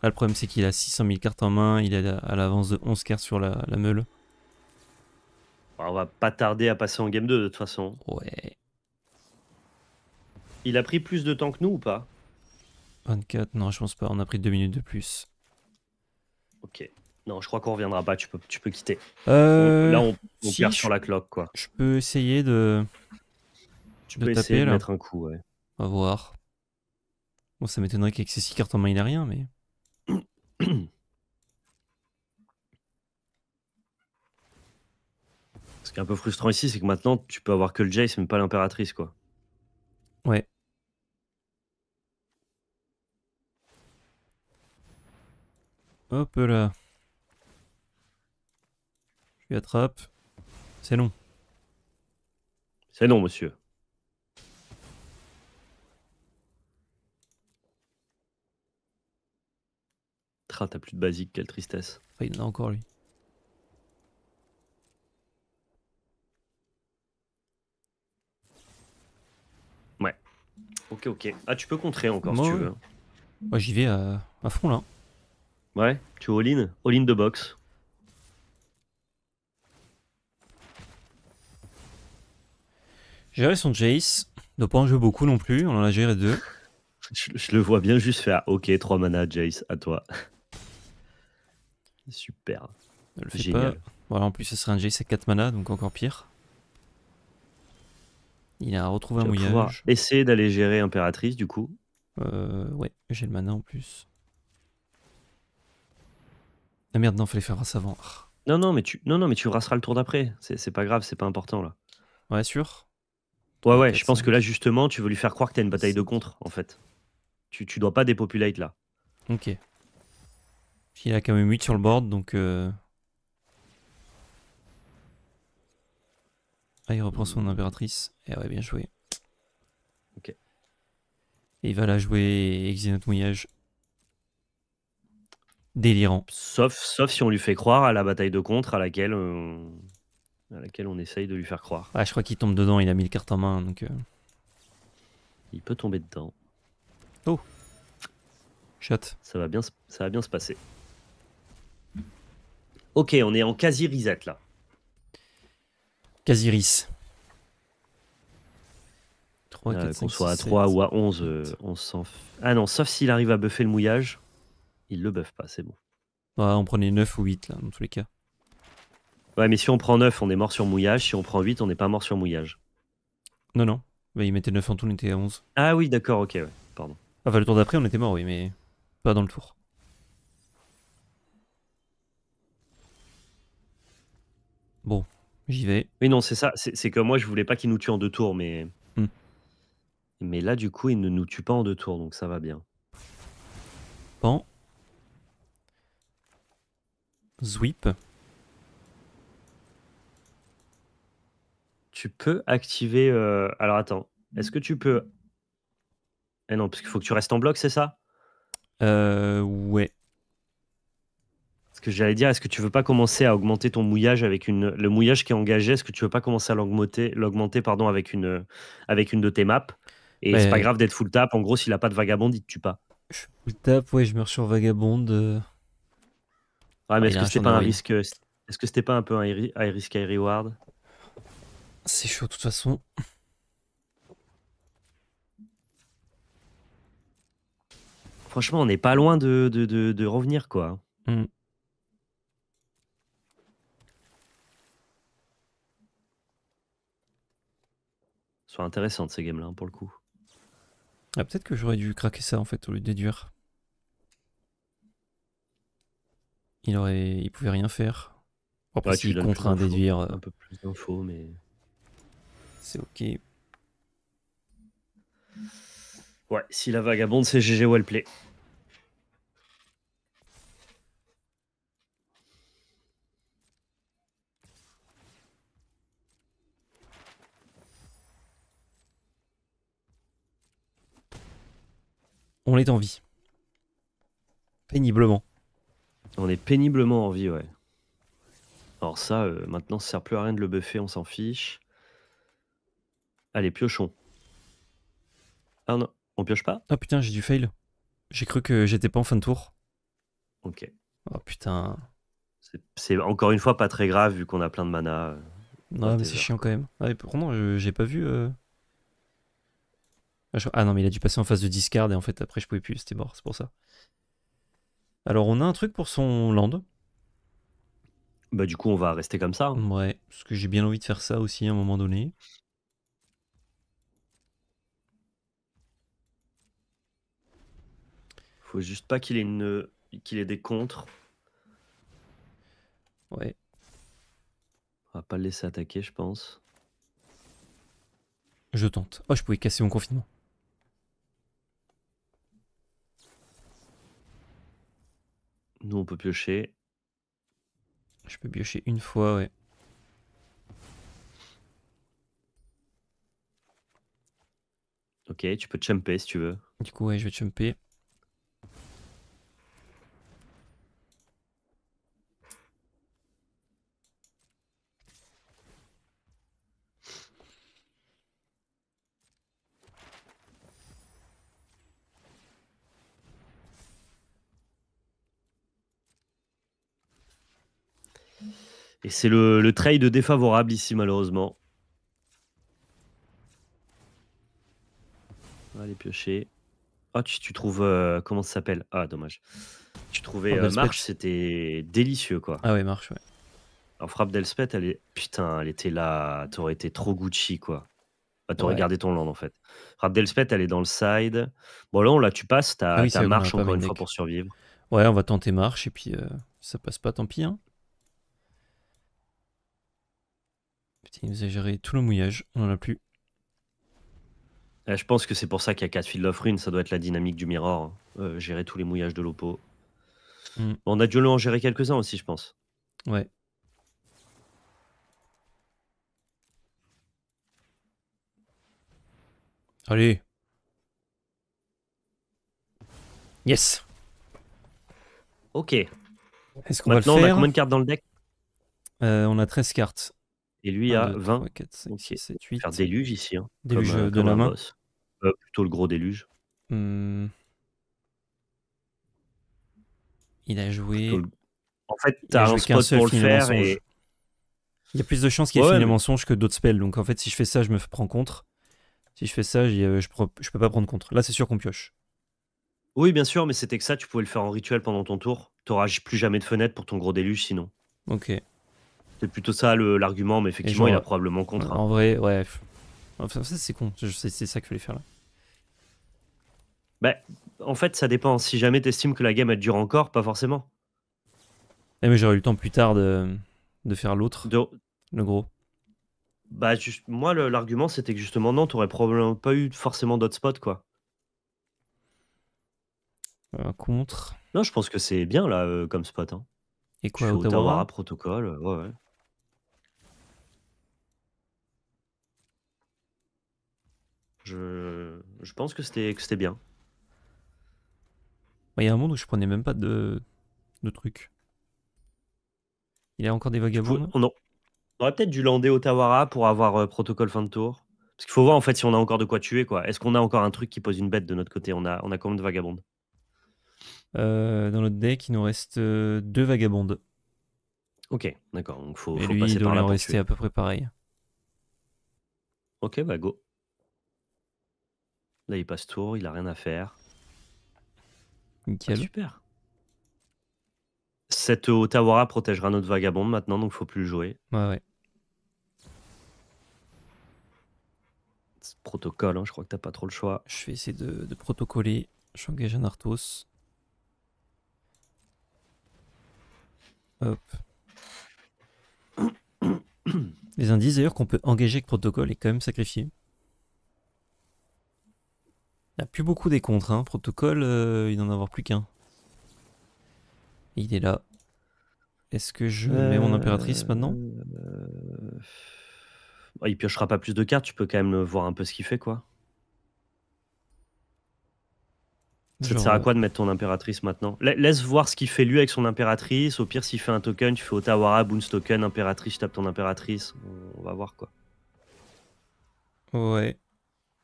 Là, le problème, c'est qu'il a 600 000 cartes en main. Il est à l'avance de 11 cartes sur la, meule. On va pas tarder à passer en game 2 de toute façon. Ouais. Il a pris plus de temps que nous ou pas 24, non, je pense pas. On a pris 2 minutes de plus. Ok. Non, je crois qu'on reviendra pas. Tu peux, tu peux quitter. Euh, là, on, on sur la cloque, quoi. Je peux essayer de. Tu peux taper, essayer de mettre un coup, ouais. On va voir. Bon, ça m'étonnerait qu'avec ces six cartes en main, il a rien, mais. Ce qui est un peu frustrant ici, c'est que maintenant, tu peux avoir que le Jace, mais pas l'impératrice, quoi. Ouais. Hop là. Je lui attrape. C'est long. C'est long, monsieur. t'as plus de basique, quelle tristesse. il en a encore, lui. Ouais. Ok, ok. Ah, tu peux contrer encore Moi, si tu veux. Moi, j'y vais euh, à, fond, là. Ouais, tu all-in All-in de box. Gérer son Jace, ne pas en jouer beaucoup non plus, on en a géré deux. je, je le vois bien juste faire, ok, 3 mana Jace, à toi. Super. le Voilà, en plus, ce serait un j. 4 mana, donc encore pire. Il a retrouvé un mouillage. essayer d'aller gérer Impératrice, du coup. Euh, ouais, j'ai le mana en plus. Ah merde, non, fallait faire race avant. Non, non, mais tu, non, non, mais tu rasseras le tour d'après. C'est pas grave, c'est pas important là. Ouais, sûr. Ouais, ouais, je pense que là, justement, tu veux lui faire croire que t'as une bataille de contre, en fait. Tu, tu dois pas dépopulate là. Ok. Il a quand même 8 sur le board, donc... Euh, ah, il reprend son impératrice. Et eh ouais, bien joué. Ok. Et il va la jouer Exynote mouillage. Délirant. Sauf, sauf si on lui fait croire à la bataille de contre à laquelle, on, à laquelle on essaye de lui faire croire. Ah, je crois qu'il tombe dedans, il a mis le cartes en main, donc... Euh. Il peut tomber dedans. Oh chat. Ça va bien, ça va bien se passer. Ok, on est en quasi-reset là. Casiris. 3, euh, Qu'on soit à 3 ou à 11, euh, on s'en... Ah non, sauf s'il arrive à buffer le mouillage. Il le buffe pas, c'est bon. Ouais, on prenait 9 ou 8 là, dans tous les cas. Ouais, mais si on prend 9, on est mort sur mouillage. Si on prend 8, on n'est pas mort sur mouillage. Non, non. Bah, il mettait 9 en tout, on était à 11. Ah oui, d'accord, ok, ouais. pardon. Enfin, le tour d'après, on était mort, oui, mais pas dans le tour. Bon, j'y vais. Oui, non, c'est ça. C'est que moi, je voulais pas qu'il nous tue en deux tours, mais. Hmm. Mais là, du coup, il ne nous tue pas en deux tours, donc ça va bien. Pan. Sweep. Tu peux activer. Euh, alors attends, est-ce que tu peux. Eh non, parce qu'il faut que tu restes en bloc, c'est ça euh, ouais que j'allais dire, est-ce que tu veux pas commencer à augmenter ton mouillage avec une le mouillage qui est engagé, est-ce que tu veux pas commencer à l'augmenter l'augmenter pardon avec une avec une de tes maps et c'est pas grave d'être full tap, en gros s'il a pas de vagabond, il te tue pas. Je full tap, ouais, je meurs sur vagabond. Euh. Ouais, mais ah, est-ce que c'était pas un risque est-ce que c'était pas un peu un high risk high reward C'est chaud de toute façon. Franchement, on n'est pas loin de, revenir quoi. Hmm. soient intéressantes ces games-là, hein, pour le coup. Ah, peut-être que j'aurais dû craquer ça en fait au lieu de déduire. Il aurait, il pouvait rien faire. Après, tu contraint déduire, euh, un peu plus d'infos, mais c'est ok. Ouais, si la vagabonde, c'est GG Wellplay. on est en vie. Péniblement. On est péniblement en vie, ouais. Alors ça, euh, maintenant, ça sert plus à rien de le buffer, on s'en fiche. Allez, piochons. Ah non, on pioche pas Ah putain, j'ai du fail. J'ai cru que j'étais pas en fin de tour. Ok. Oh putain. C'est encore une fois pas très grave vu qu'on a plein de mana. Euh, non, mais c'est chiant quand même. Ah, Pour j'ai pas vu. Euh, ah non, mais il a dû passer en phase de discard et en fait après je pouvais plus, c'était mort, c'est pour ça. Alors on a un truc pour son land. Bah du coup on va rester comme ça. Hein. Ouais, parce que j'ai bien envie de faire ça aussi à un moment donné. Faut juste pas qu'il ait, une... qu'il ait des contres. Ouais. On va pas le laisser attaquer je pense. Je tente. Oh je pouvais casser mon confinement. Nous, on peut piocher. Je peux piocher une fois, ouais. Ok, tu peux chumper si tu veux. Du coup, ouais, je vais chumper. c'est le, le trade défavorable ici, malheureusement. Allez piocher. Ah, tu, trouves. Euh, comment ça s'appelle Ah, dommage. Tu trouvais euh, Marche, c'était délicieux, quoi. Ah ouais, Marche, ouais. Alors, frappe d'Elspeth, elle est. Putain, elle était là. T'aurais été trop Gucci, quoi. Bah, t'aurais gardé ton land, en fait. Frappe d'Elspeth, elle est dans le side. Bon, là, là, tu passes. T'as ah Marche encore une fois pour survivre. Ouais, on va tenter Marche, et puis euh, ça passe pas, tant pis. Hein. il nous a géré tout le mouillage, on en a plus. Euh, je pense que c'est pour ça qu'il y a 4 Field of rune, ça doit être la dynamique du Mirror, hein. euh, gérer tous les mouillages de l'Opo. Hmm. on a dû en gérer quelques-uns aussi, je pense. Ouais. Allez. Yes. Ok. Est-ce qu'on on a combien de cartes dans le deck euh, On a 13 cartes. Et lui a 20. 3, 4, 5, Faire déluge ici. Hein, déluge euh, de la main. Euh, plutôt le gros déluge. Mmh. Il a joué. En fait, t'as un spot seul pour le faire et. Il y a plus de chances qu'il ait ouais, fini les mensonges que d'autres spells. Donc en fait, si je fais ça, je me prends contre. Si je fais ça, euh, je, je peux pas prendre contre. Là, c'est sûr qu'on pioche. Oui, bien sûr, mais c'était que ça, tu pouvais le faire en rituel pendant ton tour. T'auras plus jamais de fenêtre pour ton gros déluge sinon. Ok. C'est plutôt ça l'argument, mais effectivement, il a probablement contre. Hein. En vrai, ouais. Enfin, ça, c'est con. C'est ça que je voulais faire là. Bah, en fait, ça dépend. Si jamais t'estimes que la game, elle dure encore, pas forcément. Eh, mais j'aurais eu le temps plus tard de, de faire l'autre. De... Le gros. Bah, moi, l'argument, c'était que justement, non, t'aurais probablement pas eu forcément d'autres spots, quoi. Euh, contre. Non, je pense que c'est bien, là, euh, comme spot. Hein. Et quoi, Ottawa, Ottawa Protocole, euh, ouais, ouais. Je, pense que c'était que c'était bien. Bah, il y a un monde où je prenais même pas de, de trucs. Il y a encore des vagabonds oh Non. On aurait peut-être dû lander Otawara pour avoir euh, protocole fin de tour. Parce qu'il faut voir en fait si on a encore de quoi tuer. quoi. Est-ce qu'on a encore un truc qui pose une bête de notre côté on a, on a combien de vagabondes euh, Dans notre deck, il nous reste euh, deux vagabonds Ok, d'accord. Donc faut, Et lui, il doit en rester à peu près pareil. Ok, bah go. Là, il passe tour, il a rien à faire. Nickel. Ah, super. Cette Otawara protégera notre vagabond maintenant, donc faut plus le jouer. Ouais, ouais. Protocole, hein, je crois que t'as pas trop le choix. Je vais essayer de, protocoler. Je J'engage un Arthos. Hop. Les indices d'ailleurs qu'on peut engager avec protocole est quand même sacrifié a plus beaucoup des contres, hein. Protocole, euh, il n'en avoir plus qu'un. Il est là. Est-ce que je mets mon impératrice maintenant euh, Il piochera pas plus de cartes, tu peux quand même voir un peu ce qu'il fait, quoi. Ça sert à quoi de mettre ton impératrice maintenant Laisse voir ce qu'il fait lui avec son impératrice. Au pire, s'il fait un token, tu fais Otawara, Boons token, impératrice, tu ton impératrice. On va voir quoi. Ouais.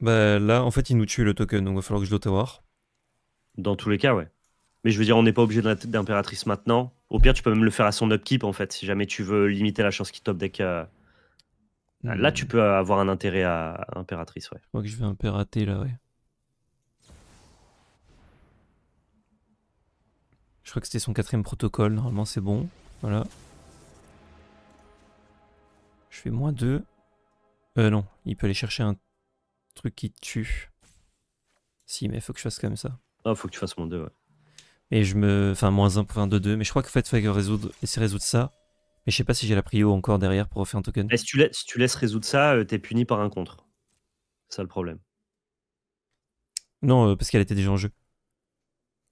Bah là, en fait, il nous tue le token, donc il va falloir que je dote avoir. Dans tous les cas, ouais. Mais je veux dire, on n'est pas obligé d'impératrice maintenant. Au pire, tu peux même le faire à son upkeep, en fait, si jamais tu veux limiter la chance qu'il top deck. Euh, hmm. Là, tu peux avoir un intérêt à impératrice, ouais. Je crois que je vais impérater, là, ouais. Je crois que c'était son quatrième protocole, normalement c'est bon. Voilà. Je fais moins 2. Euh non, il peut aller chercher un truc qui tue. Si, mais faut que je fasse comme ça. Ah, faut que tu fasses moins 2, ouais. Et je me. Enfin, moins 1 pour 2, Mais je crois que fait, faut que résoudre... et de résoudre ça. Mais je sais pas si j'ai la prio encore derrière pour refaire un token. est eh, ce tu laisses, tu laisses résoudre ça, euh, t'es puni par un contre. C'est ça le problème. Non, euh, parce qu'elle était déjà en jeu.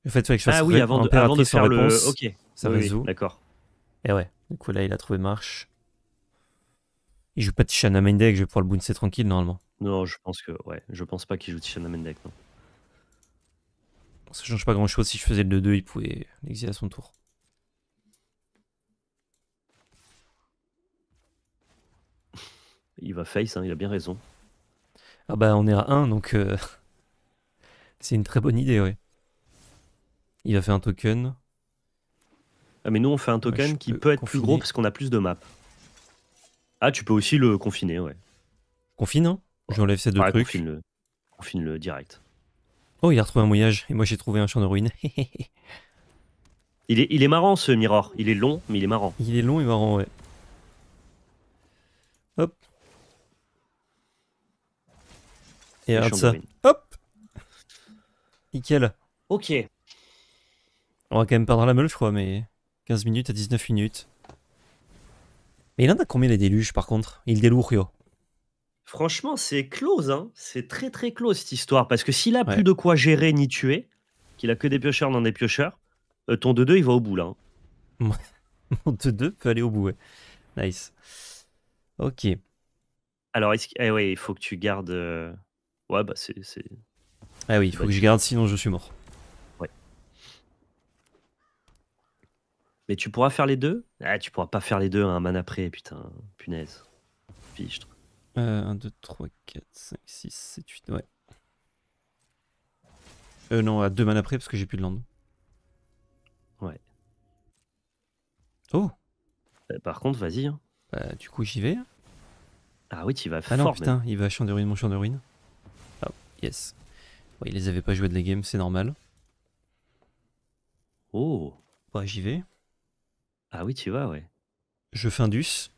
Le fait, que je fasse ah oui, avant de, faire le. Ok. Ça résout. D'accord. Et eh ouais. Du coup, là, il a trouvé marche. Il joue pas Tishana Mendek, je vais pouvoir le bouncer tranquille normalement. Non, je pense que ouais, je pense pas qu'il joue Tishana Mendek non. Ça change pas grand chose si je faisais le 2-2, il pouvait l'exiler à son tour. Il va face, hein, il a bien raison. Ah bah on est à 1 donc euh, c'est une très bonne idée ouais. Il va faire un token. Ah mais nous on fait un token ah, qui peut être plus gros parce qu'on a plus de maps. Ah, tu peux aussi le confiner, ouais. Confine hein J'enlève ces deux ouais, trucs. Confine-le confine direct. Oh, il a retrouvé un mouillage, et moi j'ai trouvé un champ de ruines. il, est, il est marrant ce mirror. il est long, mais il est marrant. Il est long et marrant, ouais. Hop. Et regarde ça. Hop Nickel. Ok. On va quand même perdre la meule, je crois, mais 15 minutes à 19 minutes. Mais il en a combien les déluges par contre Il Rio. Franchement, c'est close, hein. c'est très très close cette histoire. Parce que s'il a plus de quoi gérer ni tuer, qu'il a que des piocheurs dans des piocheurs, euh, ton 2-2 il va au bout là. Hein. Mon 2-2 peut aller au bout, ouais. Nice. Ok. Alors, est-ce que... Eh ouais, il faut que tu gardes. Euh, ouais, bah c'est. Ah oui, il faut bah, que je garde, sinon je suis mort. Mais tu pourras faire les deux Ah, tu pourras pas faire les deux à un man après, putain. Punaise. Euh 1, 2, 3, 4, 5, 6, 7, 8. Ouais. Euh, non, à deux man après parce que j'ai plus de land. Ouais. Oh euh, Par contre, vas-y. Hein. Bah, du coup, j'y vais. Hein. Ah oui, tu vas faire. Ah non, putain, il va champ de mon champ de ruines Ah, oh, yes. il les avait pas joué de la game, c'est normal. Oh. Bah, j'y vais. Ah oui, tu vas, ouais. Je dus.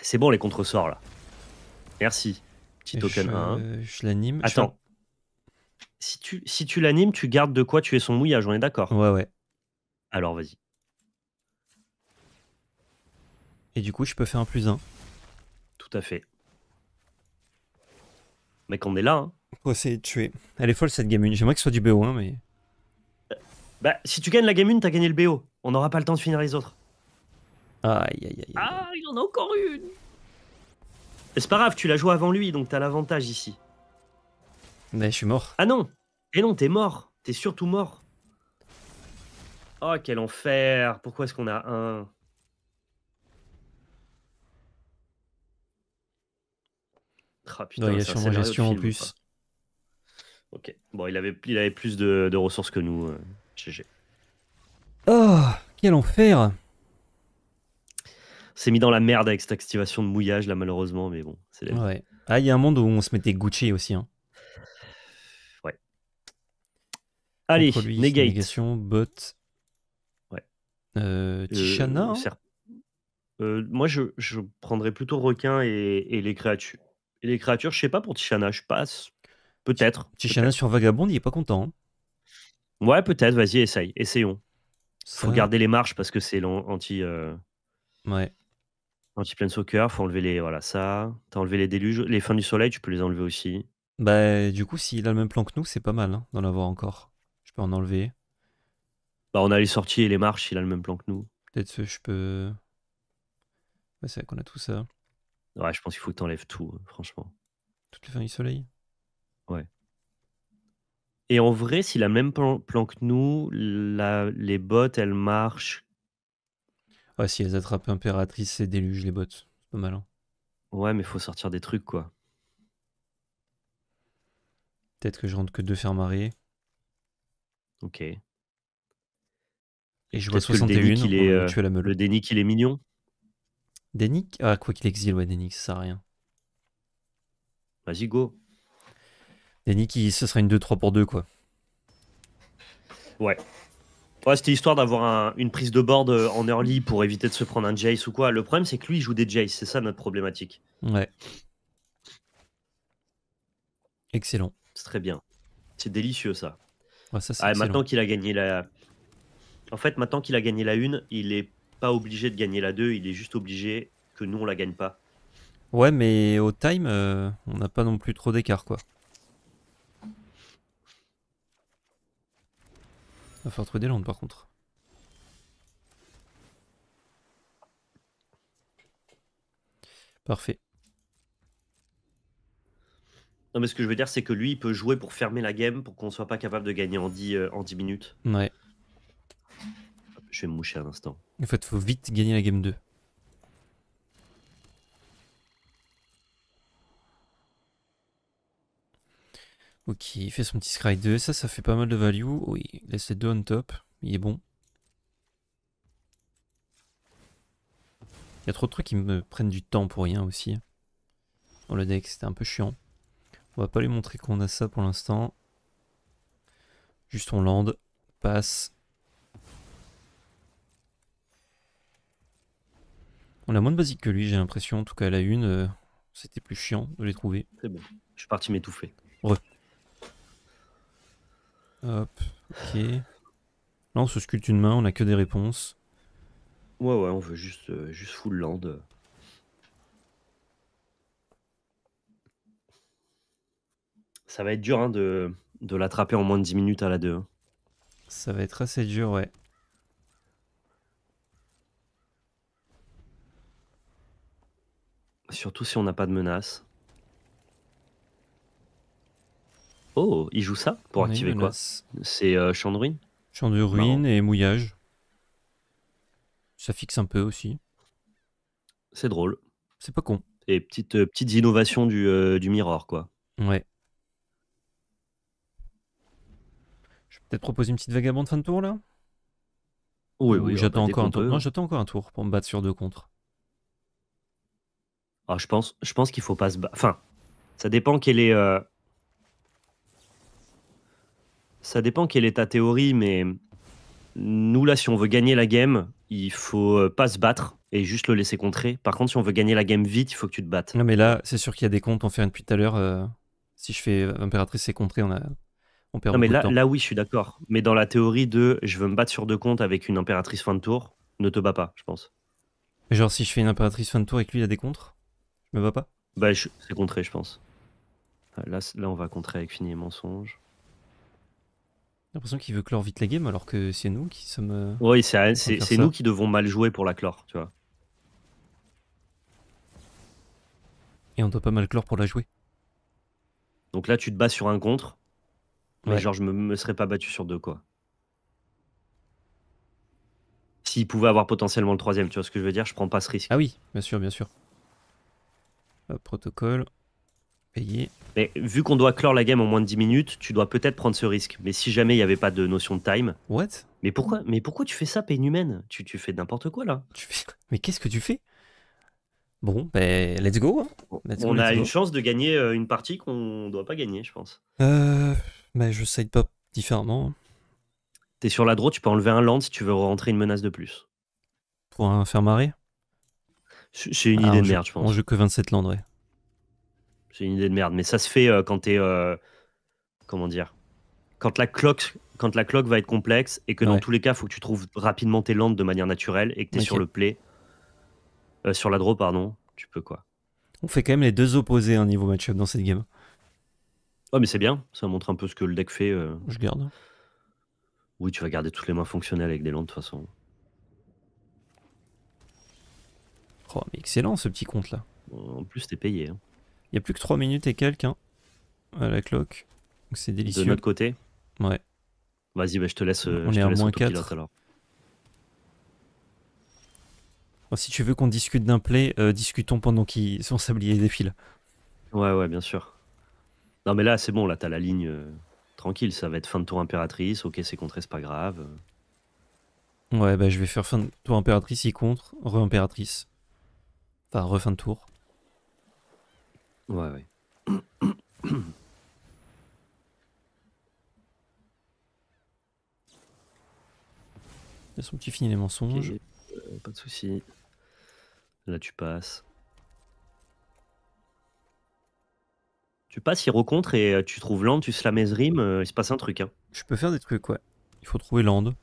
C'est bon les contresorts là. Merci. Petit token 1. je l'anime. Attends. Si tu, si tu l'animes, tu gardes de quoi tuer son mouillage, on est d'accord Ouais, ouais. Alors vas-y. Et du coup, je peux faire un plus 1. Tout à fait. Mec, on est là. Hein. Pour essayer de tuer. Elle est folle cette gamine. J'aimerais que ce soit du BO1, mais. Bah, si tu gagnes la Game 1, t'as gagné le BO. On n'aura pas le temps de finir les autres. Aïe, aïe, aïe. Ah, il en a encore une C'est pas grave, tu la joues avant lui, donc t'as l'avantage ici. Mais je suis mort. Ah non Et eh non, t'es mort. T'es surtout mort. Oh, quel enfer Pourquoi est-ce qu'on a un... Ah putain, il y a sûrement gestion en plus. Ok. Bon, il avait, il avait plus de, ressources que nous. Euh. Oh, quel enfer s'est mis dans la merde avec cette activation de mouillage là malheureusement mais bon c'est ouais. ah il y a un monde où on se mettait Gucci aussi hein. ouais allez lui, negate négation bot ouais euh, euh, Tishana hein. euh, moi je, je, prendrais plutôt requin et, les créatures et les créatures je sais pas pour Tishana je passe peut-être Tishana sur vagabond il est pas content hein. Ouais, peut-être, vas-y, essaye, essayons. Faut garder les marches parce que c'est anti. Euh, ouais. Anti-plane soccer, faut enlever les. Voilà, ça. T'as enlevé les déluges. Les fins du soleil, tu peux les enlever aussi. Bah, du coup, s'il a le même plan que nous, c'est pas mal hein, d'en avoir encore. Je peux en enlever. Bah, on a les sorties et les marches, il a le même plan que nous. Peut-être que je peux. c'est vrai qu'on a tout ça. Ouais, je pense qu'il faut que t'enlèves tout, euh, franchement. Toutes les fins du soleil Ouais. Et en vrai, s'il a même plan, que nous, la, les bottes, elles marchent. ah si elles attrapent Impératrice, et déluge les bottes. C'est pas malin. Hein. Ouais, mais faut sortir des trucs, quoi. Peut-être que je rentre que deux fer mariés. Ok. Et je vois 61, est, Le déni il euh, est mignon Dénic Ah, quoi qu'il exile, ouais, Dénic, ça sert à rien. Vas-y, go. Et Niki, ce serait une 2-3 pour 2, quoi. Ouais. Ouais, c'était histoire d'avoir une prise de board euh, en early pour éviter de se prendre un Jace ou quoi. Le problème, c'est que lui, il joue des Jace. C'est ça notre problématique. Ouais. Excellent. C'est très bien. C'est délicieux, ça. Ouais, ça ah, maintenant qu'il a gagné la. En fait, maintenant qu'il a gagné la 1, il est pas obligé de gagner la 2. Il est juste obligé que nous, on la gagne pas. Ouais, mais au time, euh, on n'a pas non plus trop d'écart, quoi. va falloir trouver des landes par contre. Parfait. Non, mais ce que je veux dire, c'est que lui, il peut jouer pour fermer la game pour qu'on soit pas capable de gagner en 10, euh, minutes. Ouais. Je vais me moucher un instant. En fait, faut vite gagner la game 2. Ok, il fait son petit Scry 2. Ça, ça fait pas mal de value. Oui, il laisse les deux on top. Il est bon. Il y a trop de trucs qui me prennent du temps pour rien aussi. Dans le deck, c'était un peu chiant. On va pas lui montrer qu'on a ça pour l'instant. Juste on land, passe. On a moins de basique que lui, j'ai l'impression. En tout cas, à la une, euh, c'était plus chiant de les trouver. C'est bon, je suis parti m'étouffer. Hop, ok. Là, on se sculpte une main, on a que des réponses. Ouais, ouais, on veut juste, euh, juste full land. Ça va être dur hein, de, l'attraper en moins de 10 minutes à la 2. Hein. Ça va être assez dur, ouais. Surtout si on n'a pas de menace. Oh, il joue ça pour activer quoi C'est euh, champ de ruine Champ de ruine et mouillage. Ça fixe un peu aussi. C'est drôle. C'est pas con. Et petites, euh, petites innovations du, euh, mirror, quoi. Ouais. Je vais peut-être proposer une petite vagabonde fin de tour, là Oui, oui. J'attends encore un tour. j'attends encore un tour pour me battre sur deux contre. Ah, je pense, je pense qu'il faut pas se battre. Enfin, ça dépend quel est ça dépend quelle est ta théorie, mais nous, là, si on veut gagner la game, il faut euh, pas se battre et juste le laisser contrer. Par contre, si on veut gagner la game vite, il faut que tu te battes. Non, mais là, c'est sûr qu'il y a des comptes, on fait un depuis tout à l'heure. Euh, si je fais euh, Impératrice c'est contrer, on, a, on perd non, mais là, là, oui, je suis d'accord. Mais dans la théorie de je veux me battre sur deux comptes avec une Impératrice fin de tour, ne te bats pas, je pense. Genre, si je fais une Impératrice fin de tour et que lui, il a des contres, je me bats pas Bah, c'est contré, je pense. Là, là, on va contrer avec Fini et Mensonge. J'ai l'impression qu'il veut clore vite la game alors que c'est nous qui sommes. Euh, oui, c'est, nous qui devons mal jouer pour la clore, tu vois. Et on doit pas mal clore pour la jouer. Donc là, tu te bats sur un contre. Mais genre, je me, me serais pas battu sur deux, quoi. S'il pouvait avoir potentiellement le troisième, tu vois ce que je veux dire Je prends pas ce risque. Ah oui, bien sûr, bien sûr. protocole. Mais vu qu'on doit clore la game en moins de 10 minutes, tu dois peut-être prendre ce risque. Mais si jamais il n'y avait pas de notion de time. What Mais pourquoi, mais pourquoi tu fais ça, peine humaine tu, fais n'importe quoi là. Mais qu'est-ce que tu fais Bon, ben, let's go. Hein. on a une chance de gagner euh, une partie qu'on ne doit pas gagner, je pense. Euh, ben, je side pas différemment. Hein. T'es sur la droite, tu peux enlever un land si tu veux rentrer une menace de plus. Pour un faire marrer C'est une ah, idée de merde, je pense. On joue que 27 land ouais. C'est une idée de merde, mais ça se fait euh, quand t'es. Euh, comment dire Quand la cloque quand la va être complexe et que dans tous les cas, il faut que tu trouves rapidement tes landes de manière naturelle et que tu es sur le play, euh, sur la draw, pardon, tu peux quoi. On fait quand même les deux opposés en hein, niveau matchup dans cette game. Ouais, ah, mais c'est bien, ça montre un peu ce que le deck fait. Je garde. Oui, tu vas garder toutes les mains fonctionnelles avec des landes de toute façon. Oh, excellent ce petit compte là. En plus, t'es payé. Hein. Il y a plus que 3 minutes et quelques hein, à la cloque. Donc c'est délicieux. De notre côté Ouais. Vas-y, bah, je te laisse. On euh, est moins 4. Alors. Oh, si tu veux qu'on discute d'un play, euh, discutons pendant sont son sablier défile. Ouais, ouais, bien sûr. Non, mais là, c'est bon, là, t'as la ligne euh, tranquille. Ça va être fin de tour impératrice. Ok, c'est contre, c'est pas grave. Ouais, bah, je vais faire fin de tour impératrice, y contre, re-impératrice. Enfin, refin de tour. Ouais, ouais. De son petit finis les mensonges. Euh, pas de soucis. Là, tu passes. Tu passes, il rencontre et euh, tu trouves Land, tu slames Ezrim, euh, il se passe un truc. Hein. Je peux faire des trucs, ouais. Il faut trouver Land.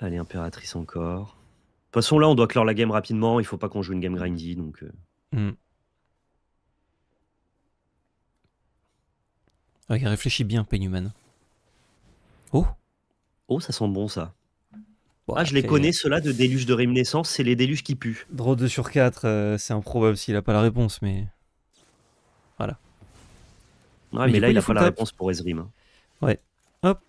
Allez, Impératrice encore. De toute façon, là, on doit clore la game rapidement. Il faut pas qu'on joue une game grindy, donc. Hmm. Regarde, ah, réfléchis bien, Penhuman. Oh Oh, ça sent bon, ça. ah, je les connais, euh, ceux-là, de déluge de réminiscence, c'est les déluges qui puent. Draw 2 sur 4, euh, c'est improbable s'il n'a pas la réponse, mais. Voilà. Ouais, mais, là, il a pas la réponse pour Ezrim. Hein. Ouais. Hop.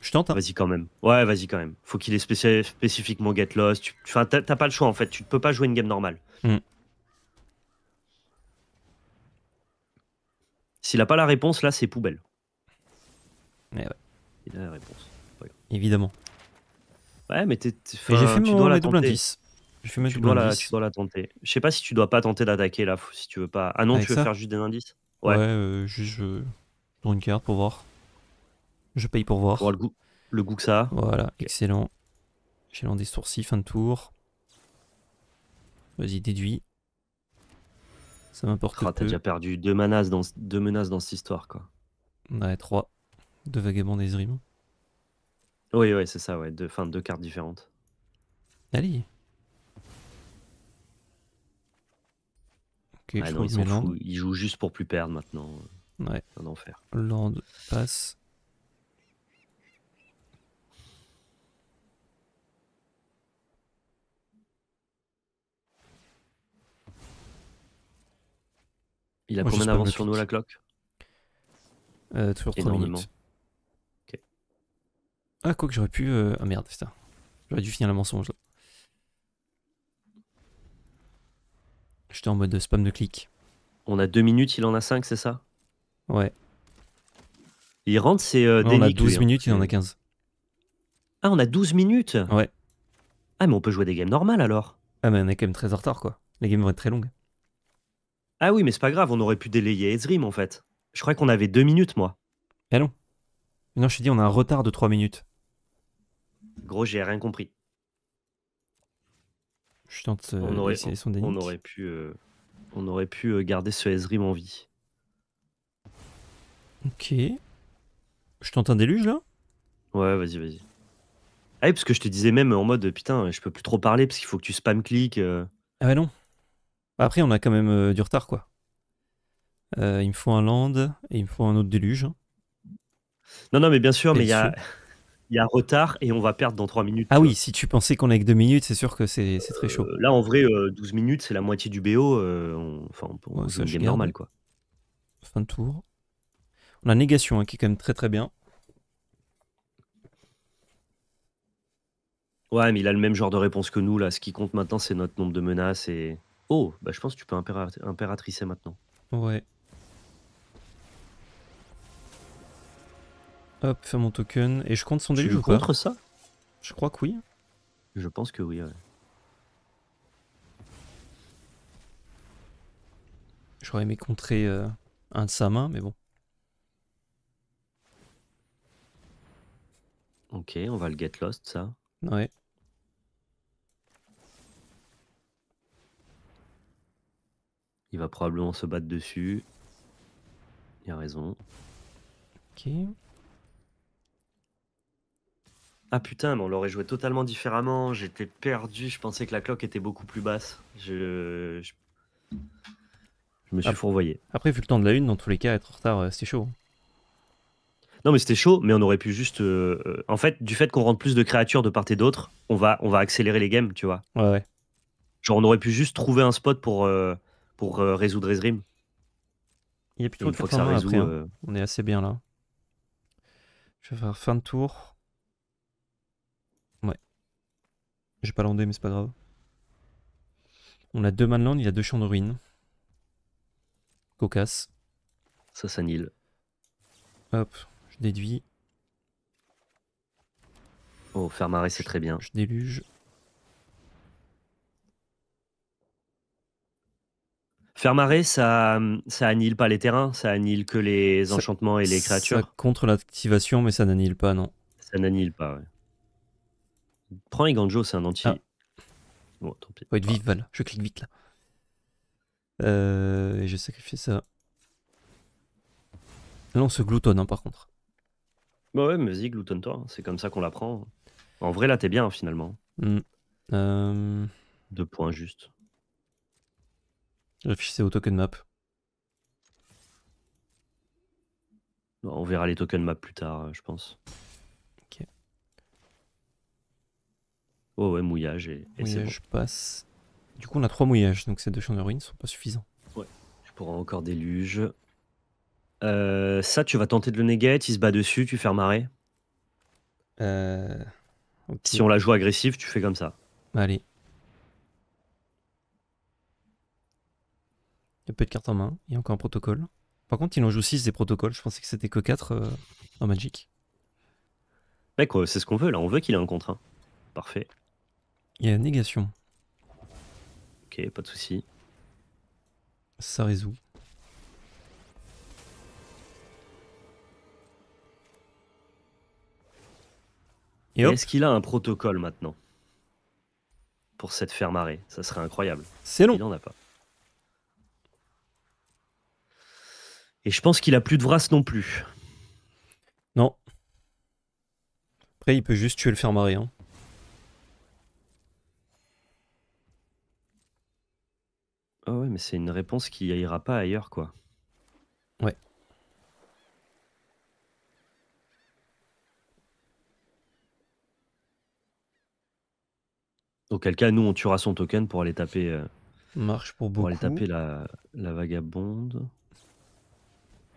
Je tente. Hein. Vas-y quand même. Ouais, vas-y quand même. Faut qu'il ait spécifiquement Get Lost. Tu... Enfin, t'as pas le choix en fait. Tu ne peux pas jouer une game normale. Hmm. S'il n'a pas la réponse, là, c'est poubelle. Mais eh ouais. Il a la réponse. Évidemment. Ouais, mais, t'es, mais j'ai fait tu mon, dois la double indice. tu, dois la, tu dois la tenter. Je sais pas si tu dois pas tenter d'attaquer là, si tu veux pas. Ah non, tu veux faire juste des indices Ouais, euh, juste je une carte pour voir. Je paye pour voir. Pour le goût, le goût que ça a. Voilà, excellent. excellent. J'ai des sourcils, fin de tour. Vas-y, déduis. Ça m'importe ah, peu. T'as déjà perdu deux menaces, dans, deux menaces dans cette histoire, quoi. Ouais, trois. Deux vagabonds d'Ezrim. Oui, oui, c'est ça, ouais. Deux, fin, deux cartes différentes. Allez. Ok, ah je non, il, il joue juste pour plus perdre maintenant. Ouais. Un enfer. Land passe. Il a combien d'avance sur nous la cloque euh, Toujours 3 minutes. Ah, quoi que j'aurais pu. Euh, ah merde, c'est ça. J'aurais dû finir la mensonge J'étais en mode spam de clic. On a 2 minutes, il en a 5, c'est ça Ouais. Il rentre, c'est euh, On a 12 minutes, il en a 15. Ah, on a 12 minutes Ouais. Ah, mais on peut jouer des games normales alors. Ah, mais on est quand même très en retard quoi. Les games vont être très longues. Ah oui, mais c'est pas grave, on aurait pu délayer Ezrim en fait. Je crois qu'on avait deux minutes, moi. allons eh non. Non, je suis dit, on a un retard de trois minutes. Gros, j'ai rien compris. Je tente euh, on aurait, aurait pu, on aurait pu euh, euh, garder ce Ezrim en vie. Ok. Je tente un déluge là Ouais, vas-y, vas-y. Ah oui, parce que je te disais même en mode putain, je peux plus trop parler parce qu'il faut que tu spam clic. Ah bah non, bah, après, on a quand même euh, du retard, quoi. Euh, il me faut un land et il me faut un autre déluge. Hein. Non, non, mais bien sûr, mais il y a, y retard et on va perdre dans 3 minutes. Ah oui, si tu pensais qu'on est que 2 minutes, c'est sûr que c'est très chaud. Euh, là, en vrai, 12 minutes, c'est la moitié du BO. enfin, on, normal, quoi. Fin de tour. On a négation hein, qui est quand même très très bien. Ouais, mais il a le même genre de réponse que nous, là. Ce qui compte maintenant, c'est notre nombre de menaces et. Oh, bah je pense que tu peux impératrice impératricer maintenant. Ouais. Hop, faire mon token. Et je compte son déluge Je contre ça Je crois que oui. Je pense que oui, ouais. J'aurais aimé contrer euh, un de sa main, mais bon. Ok, on va le get lost, ça. Ouais. Il va probablement se battre dessus. Il a raison. Ok. Ah putain, mais on l'aurait joué totalement différemment. J'étais perdu. Je pensais que la cloque était beaucoup plus basse. Je, je... me suis fourvoyé. Après, vu le temps de la une, dans tous les cas, être en retard, euh, c'était chaud. Non, mais c'était chaud, mais on aurait pu juste. Euh, en fait, du fait qu'on rentre plus de créatures de part et d'autre, on va, on va accélérer les games, tu vois. Ouais, ouais. Genre, on aurait pu juste trouver un spot pour. Euh, pour euh, résoudre Ezrim. Il y a plus trop de ça hein. euh. On est assez bien là. Je vais faire fin de tour. Ouais. J'ai pas landé, mais c'est pas grave. On a deux manland, il a deux champs de ruines. Cocasse. Ça s'annule. Hop, je déduis. Oh, faire c'est très bien. Je déluge. Faire marrer, ça, ça pas les terrains, ça annihile que les enchantements et les créatures. Ça contre l'activation, mais ça n'annihile pas, non. Ça n'annihile pas, ouais. Prends Iganjo, c'est un anti. Ah. Bon, tant pis. Faut être Val. Je clique vite, là. Euh, et je sacrifie ça. Là, on se gloutonne, hein, par contre. Bah ouais, mais vas-y, gloutonne-toi. Hein. C'est comme ça qu'on l'apprend. En vrai, là, t'es bien, finalement. Mm. Euh, Deux points, juste. Réfléchissez au token map. on verra les token map plus tard, euh, je pense. Ok. Oh ouais, mouillage et, Mouillage passe. Du coup, on a trois mouillages, donc ces deux champs de ruines sont pas suffisants. Ouais, je pourrais encore déluge. Euh, ça, tu vas tenter de le negate, il se bat dessus, tu fais marrer. Euh, si on la joue agressive, tu fais comme ça. Allez. peu de cartes en main. Il y a encore un protocole. Par contre, il en joue 6 des protocoles. Je pensais que c'était que 4 euh, en Magic. mec c'est ce qu'on veut là. On veut qu'il ait un contre Parfait. Il y a négation. Ok, pas de souci. Ça résout. Est-ce qu'il a un protocole maintenant Pour cette ferme arrêt ça serait incroyable. C'est long. Il en a pas. Et je pense qu'il a plus de Vras non plus. Non. Après, il peut juste tuer le fer hein. Ah ouais, mais c'est une réponse qui ira pas ailleurs, quoi. Ouais. Auquel cas, nous, on tuera son token pour aller taper. Euh, Marche pour Pour aller taper la vagabonde.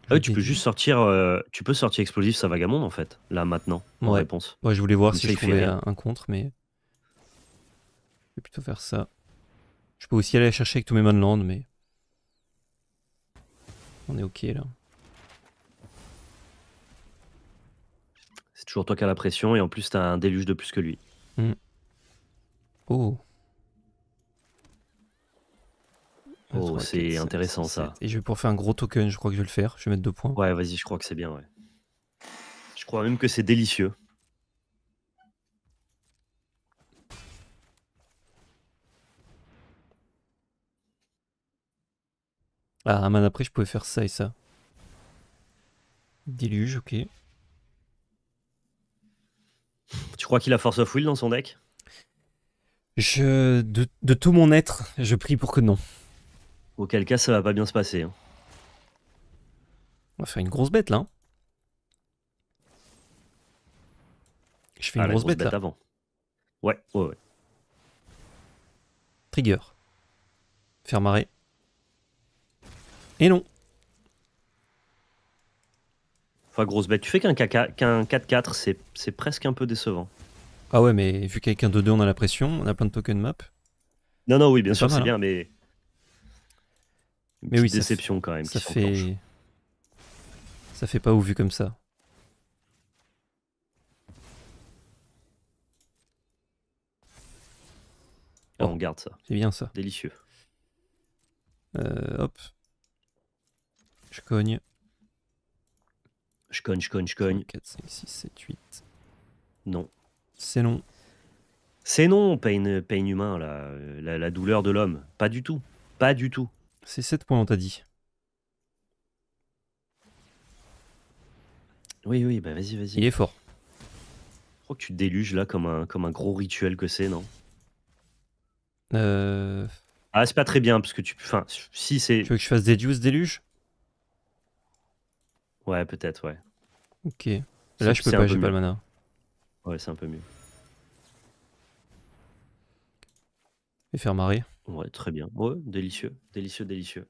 Ah oui, tu peux juste sortir, euh, tu peux sortir explosif sa vagabonde en fait, là maintenant, en réponse. Ouais, je voulais voir si je trouvais un, contre, mais je vais plutôt faire ça. Je peux aussi aller chercher avec tous mes land mais on est ok là. C'est toujours toi qui as la pression et en plus t'as un déluge de plus que lui. Hmm. Oh. Ah, oh, c'est intéressant ça. Et je vais pour faire un gros token, je crois que je vais le faire. Je vais mettre deux points. Ouais, vas-y, je crois que c'est bien. Ouais. Je crois même que c'est délicieux. Ah, un man après, je pouvais faire ça et ça. Déluge, ok. Tu crois qu'il a Force of Will dans son deck je, de tout mon être, je prie pour que non. Auquel cas, ça va pas bien se passer. Hein. On va faire une grosse bête là. Hein. Je fais une grosse, bête, là. Ouais, ouais, ouais. Trigger. Faire marrer. Et non. Enfin, grosse bête. Tu fais qu'un 4-4, c'est presque un peu décevant. Ah ouais, mais vu qu'avec un 2-2, on a la pression, on a plein de token map. Non, non, oui, bien sûr, c'est hein. bien, mais mais oui, déception quand même. Ça fait. Ça fait pas au vu comme ça. Ah, oh, on garde ça. C'est bien ça. Délicieux. Euh, hop. Je cogne. Je cogne, je cogne, je cogne. 4, 5, 6, 7, 8. Non. C'est non. C'est non, pain peine humain, euh, la douleur de l'homme. Pas du tout. Pas du tout. C'est 7 points, on t'a dit. Oui, oui, bah vas-y, vas-y. Il est fort. Je crois que tu déluge déluges là comme un, comme un gros rituel que c'est, non euh... Ah, c'est pas très bien parce que tu. Enfin, si c'est. Tu veux que je fasse déduce, déluge Ouais, peut-être, ouais. Ok. Là, je peux pas, j'ai pas le mana. Ouais, c'est un peu mieux. Et faire marrer. Ouais, très bien. Ouais, délicieux, délicieux, délicieux.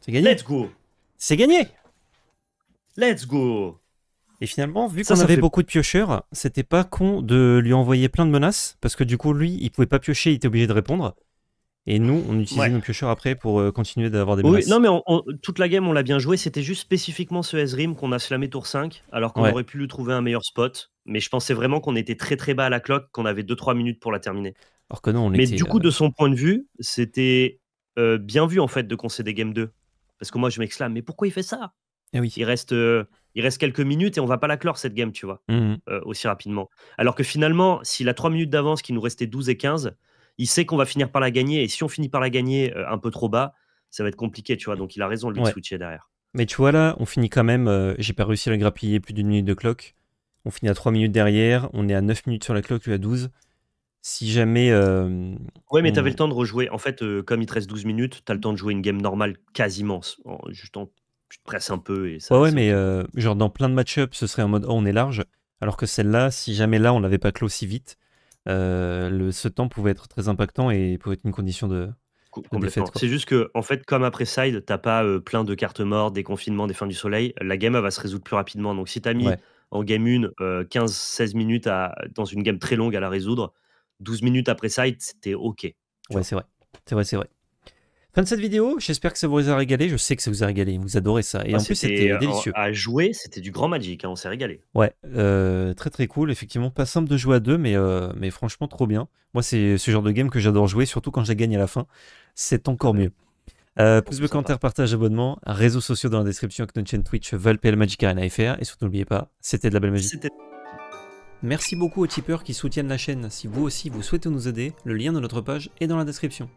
C'est gagné. Let's go. C'est gagné. Let's go. Et finalement, vu qu'on avait beaucoup de piocheurs, c'était pas con de lui envoyer plein de menaces, parce que du coup, lui, il pouvait pas piocher, il était obligé de répondre. Et nous, on utilisait nos piocheurs après pour euh, continuer d'avoir des menaces. Oui, non, mais toute la game, on l'a bien joué. C'était juste spécifiquement ce Ezrim qu'on a slamé tour 5, alors qu'on aurait pu lui trouver un meilleur spot mais je pensais vraiment qu'on était très très bas à la cloque, qu'on avait 2-3 minutes pour la terminer. Alors que non, Mais du coup, euh, de son point de vue, c'était euh, bien vu en fait de concéder Game 2. Parce que moi, je m'exclame, mais pourquoi il fait ça eh oui. il, reste, euh, il reste quelques minutes et on va pas la clore cette game, tu vois, mmh. aussi rapidement. Alors que finalement, s'il a 3 minutes d'avance, qu'il nous restait 12 et 15, il sait qu'on va finir par la gagner. Et si on finit par la gagner un peu trop bas, ça va être compliqué, tu vois. Donc il a raison, de le switcher derrière. Mais tu vois, là, on finit quand même. j'ai pas réussi à le grappiller plus d'une minute de cloque. On finit à 3 minutes derrière, on est à 9 minutes sur la cloque, lui à 12. Si jamais. Euh, ouais, mais t'avais le temps de rejouer. En fait, euh, comme il te reste 12 minutes, t'as le temps de jouer une game normale quasiment. juste tu te presses un peu et ça. Ouais, mais euh, genre dans plein de match-up, ce serait en mode oh, on est large. Alors que celle-là, si jamais là, on l'avait pas clos si vite, le, ce temps pouvait être très impactant et pouvait être une condition de, c'est juste que, en fait, comme après Side, t'as pas plein de cartes mortes, des confinements, des fins du soleil, la game va se résoudre plus rapidement. Donc si t'as mis en game 1, 15-16 euh, minutes à, dans une game très longue à la résoudre. 12 minutes après ça, c'était OK. Ouais, c'est vrai. C'est vrai, c'est vrai. Fin de cette vidéo, j'espère que ça vous a régalé. Je sais que ça vous a régalé, vous adorez ça. Et ah, en plus, c'était euh, délicieux. À jouer, c'était du grand Magic, hein, on s'est régalé. Ouais, euh, très très cool. Effectivement, pas simple de jouer à deux, mais, mais franchement, trop bien. Moi, c'est ce genre de game que j'adore jouer, surtout quand je la gagne à la fin. C'est encore mieux. Euh, pouce bleu commentaire, partage, abonnement, réseaux sociaux dans la description avec notre chaîne Twitch Valpel Magic Arena FR. Et surtout, n'oubliez pas, c'était de la belle magie. Merci beaucoup aux tipeurs qui soutiennent la chaîne. Si vous aussi vous souhaitez nous aider, le lien de notre page est dans la description.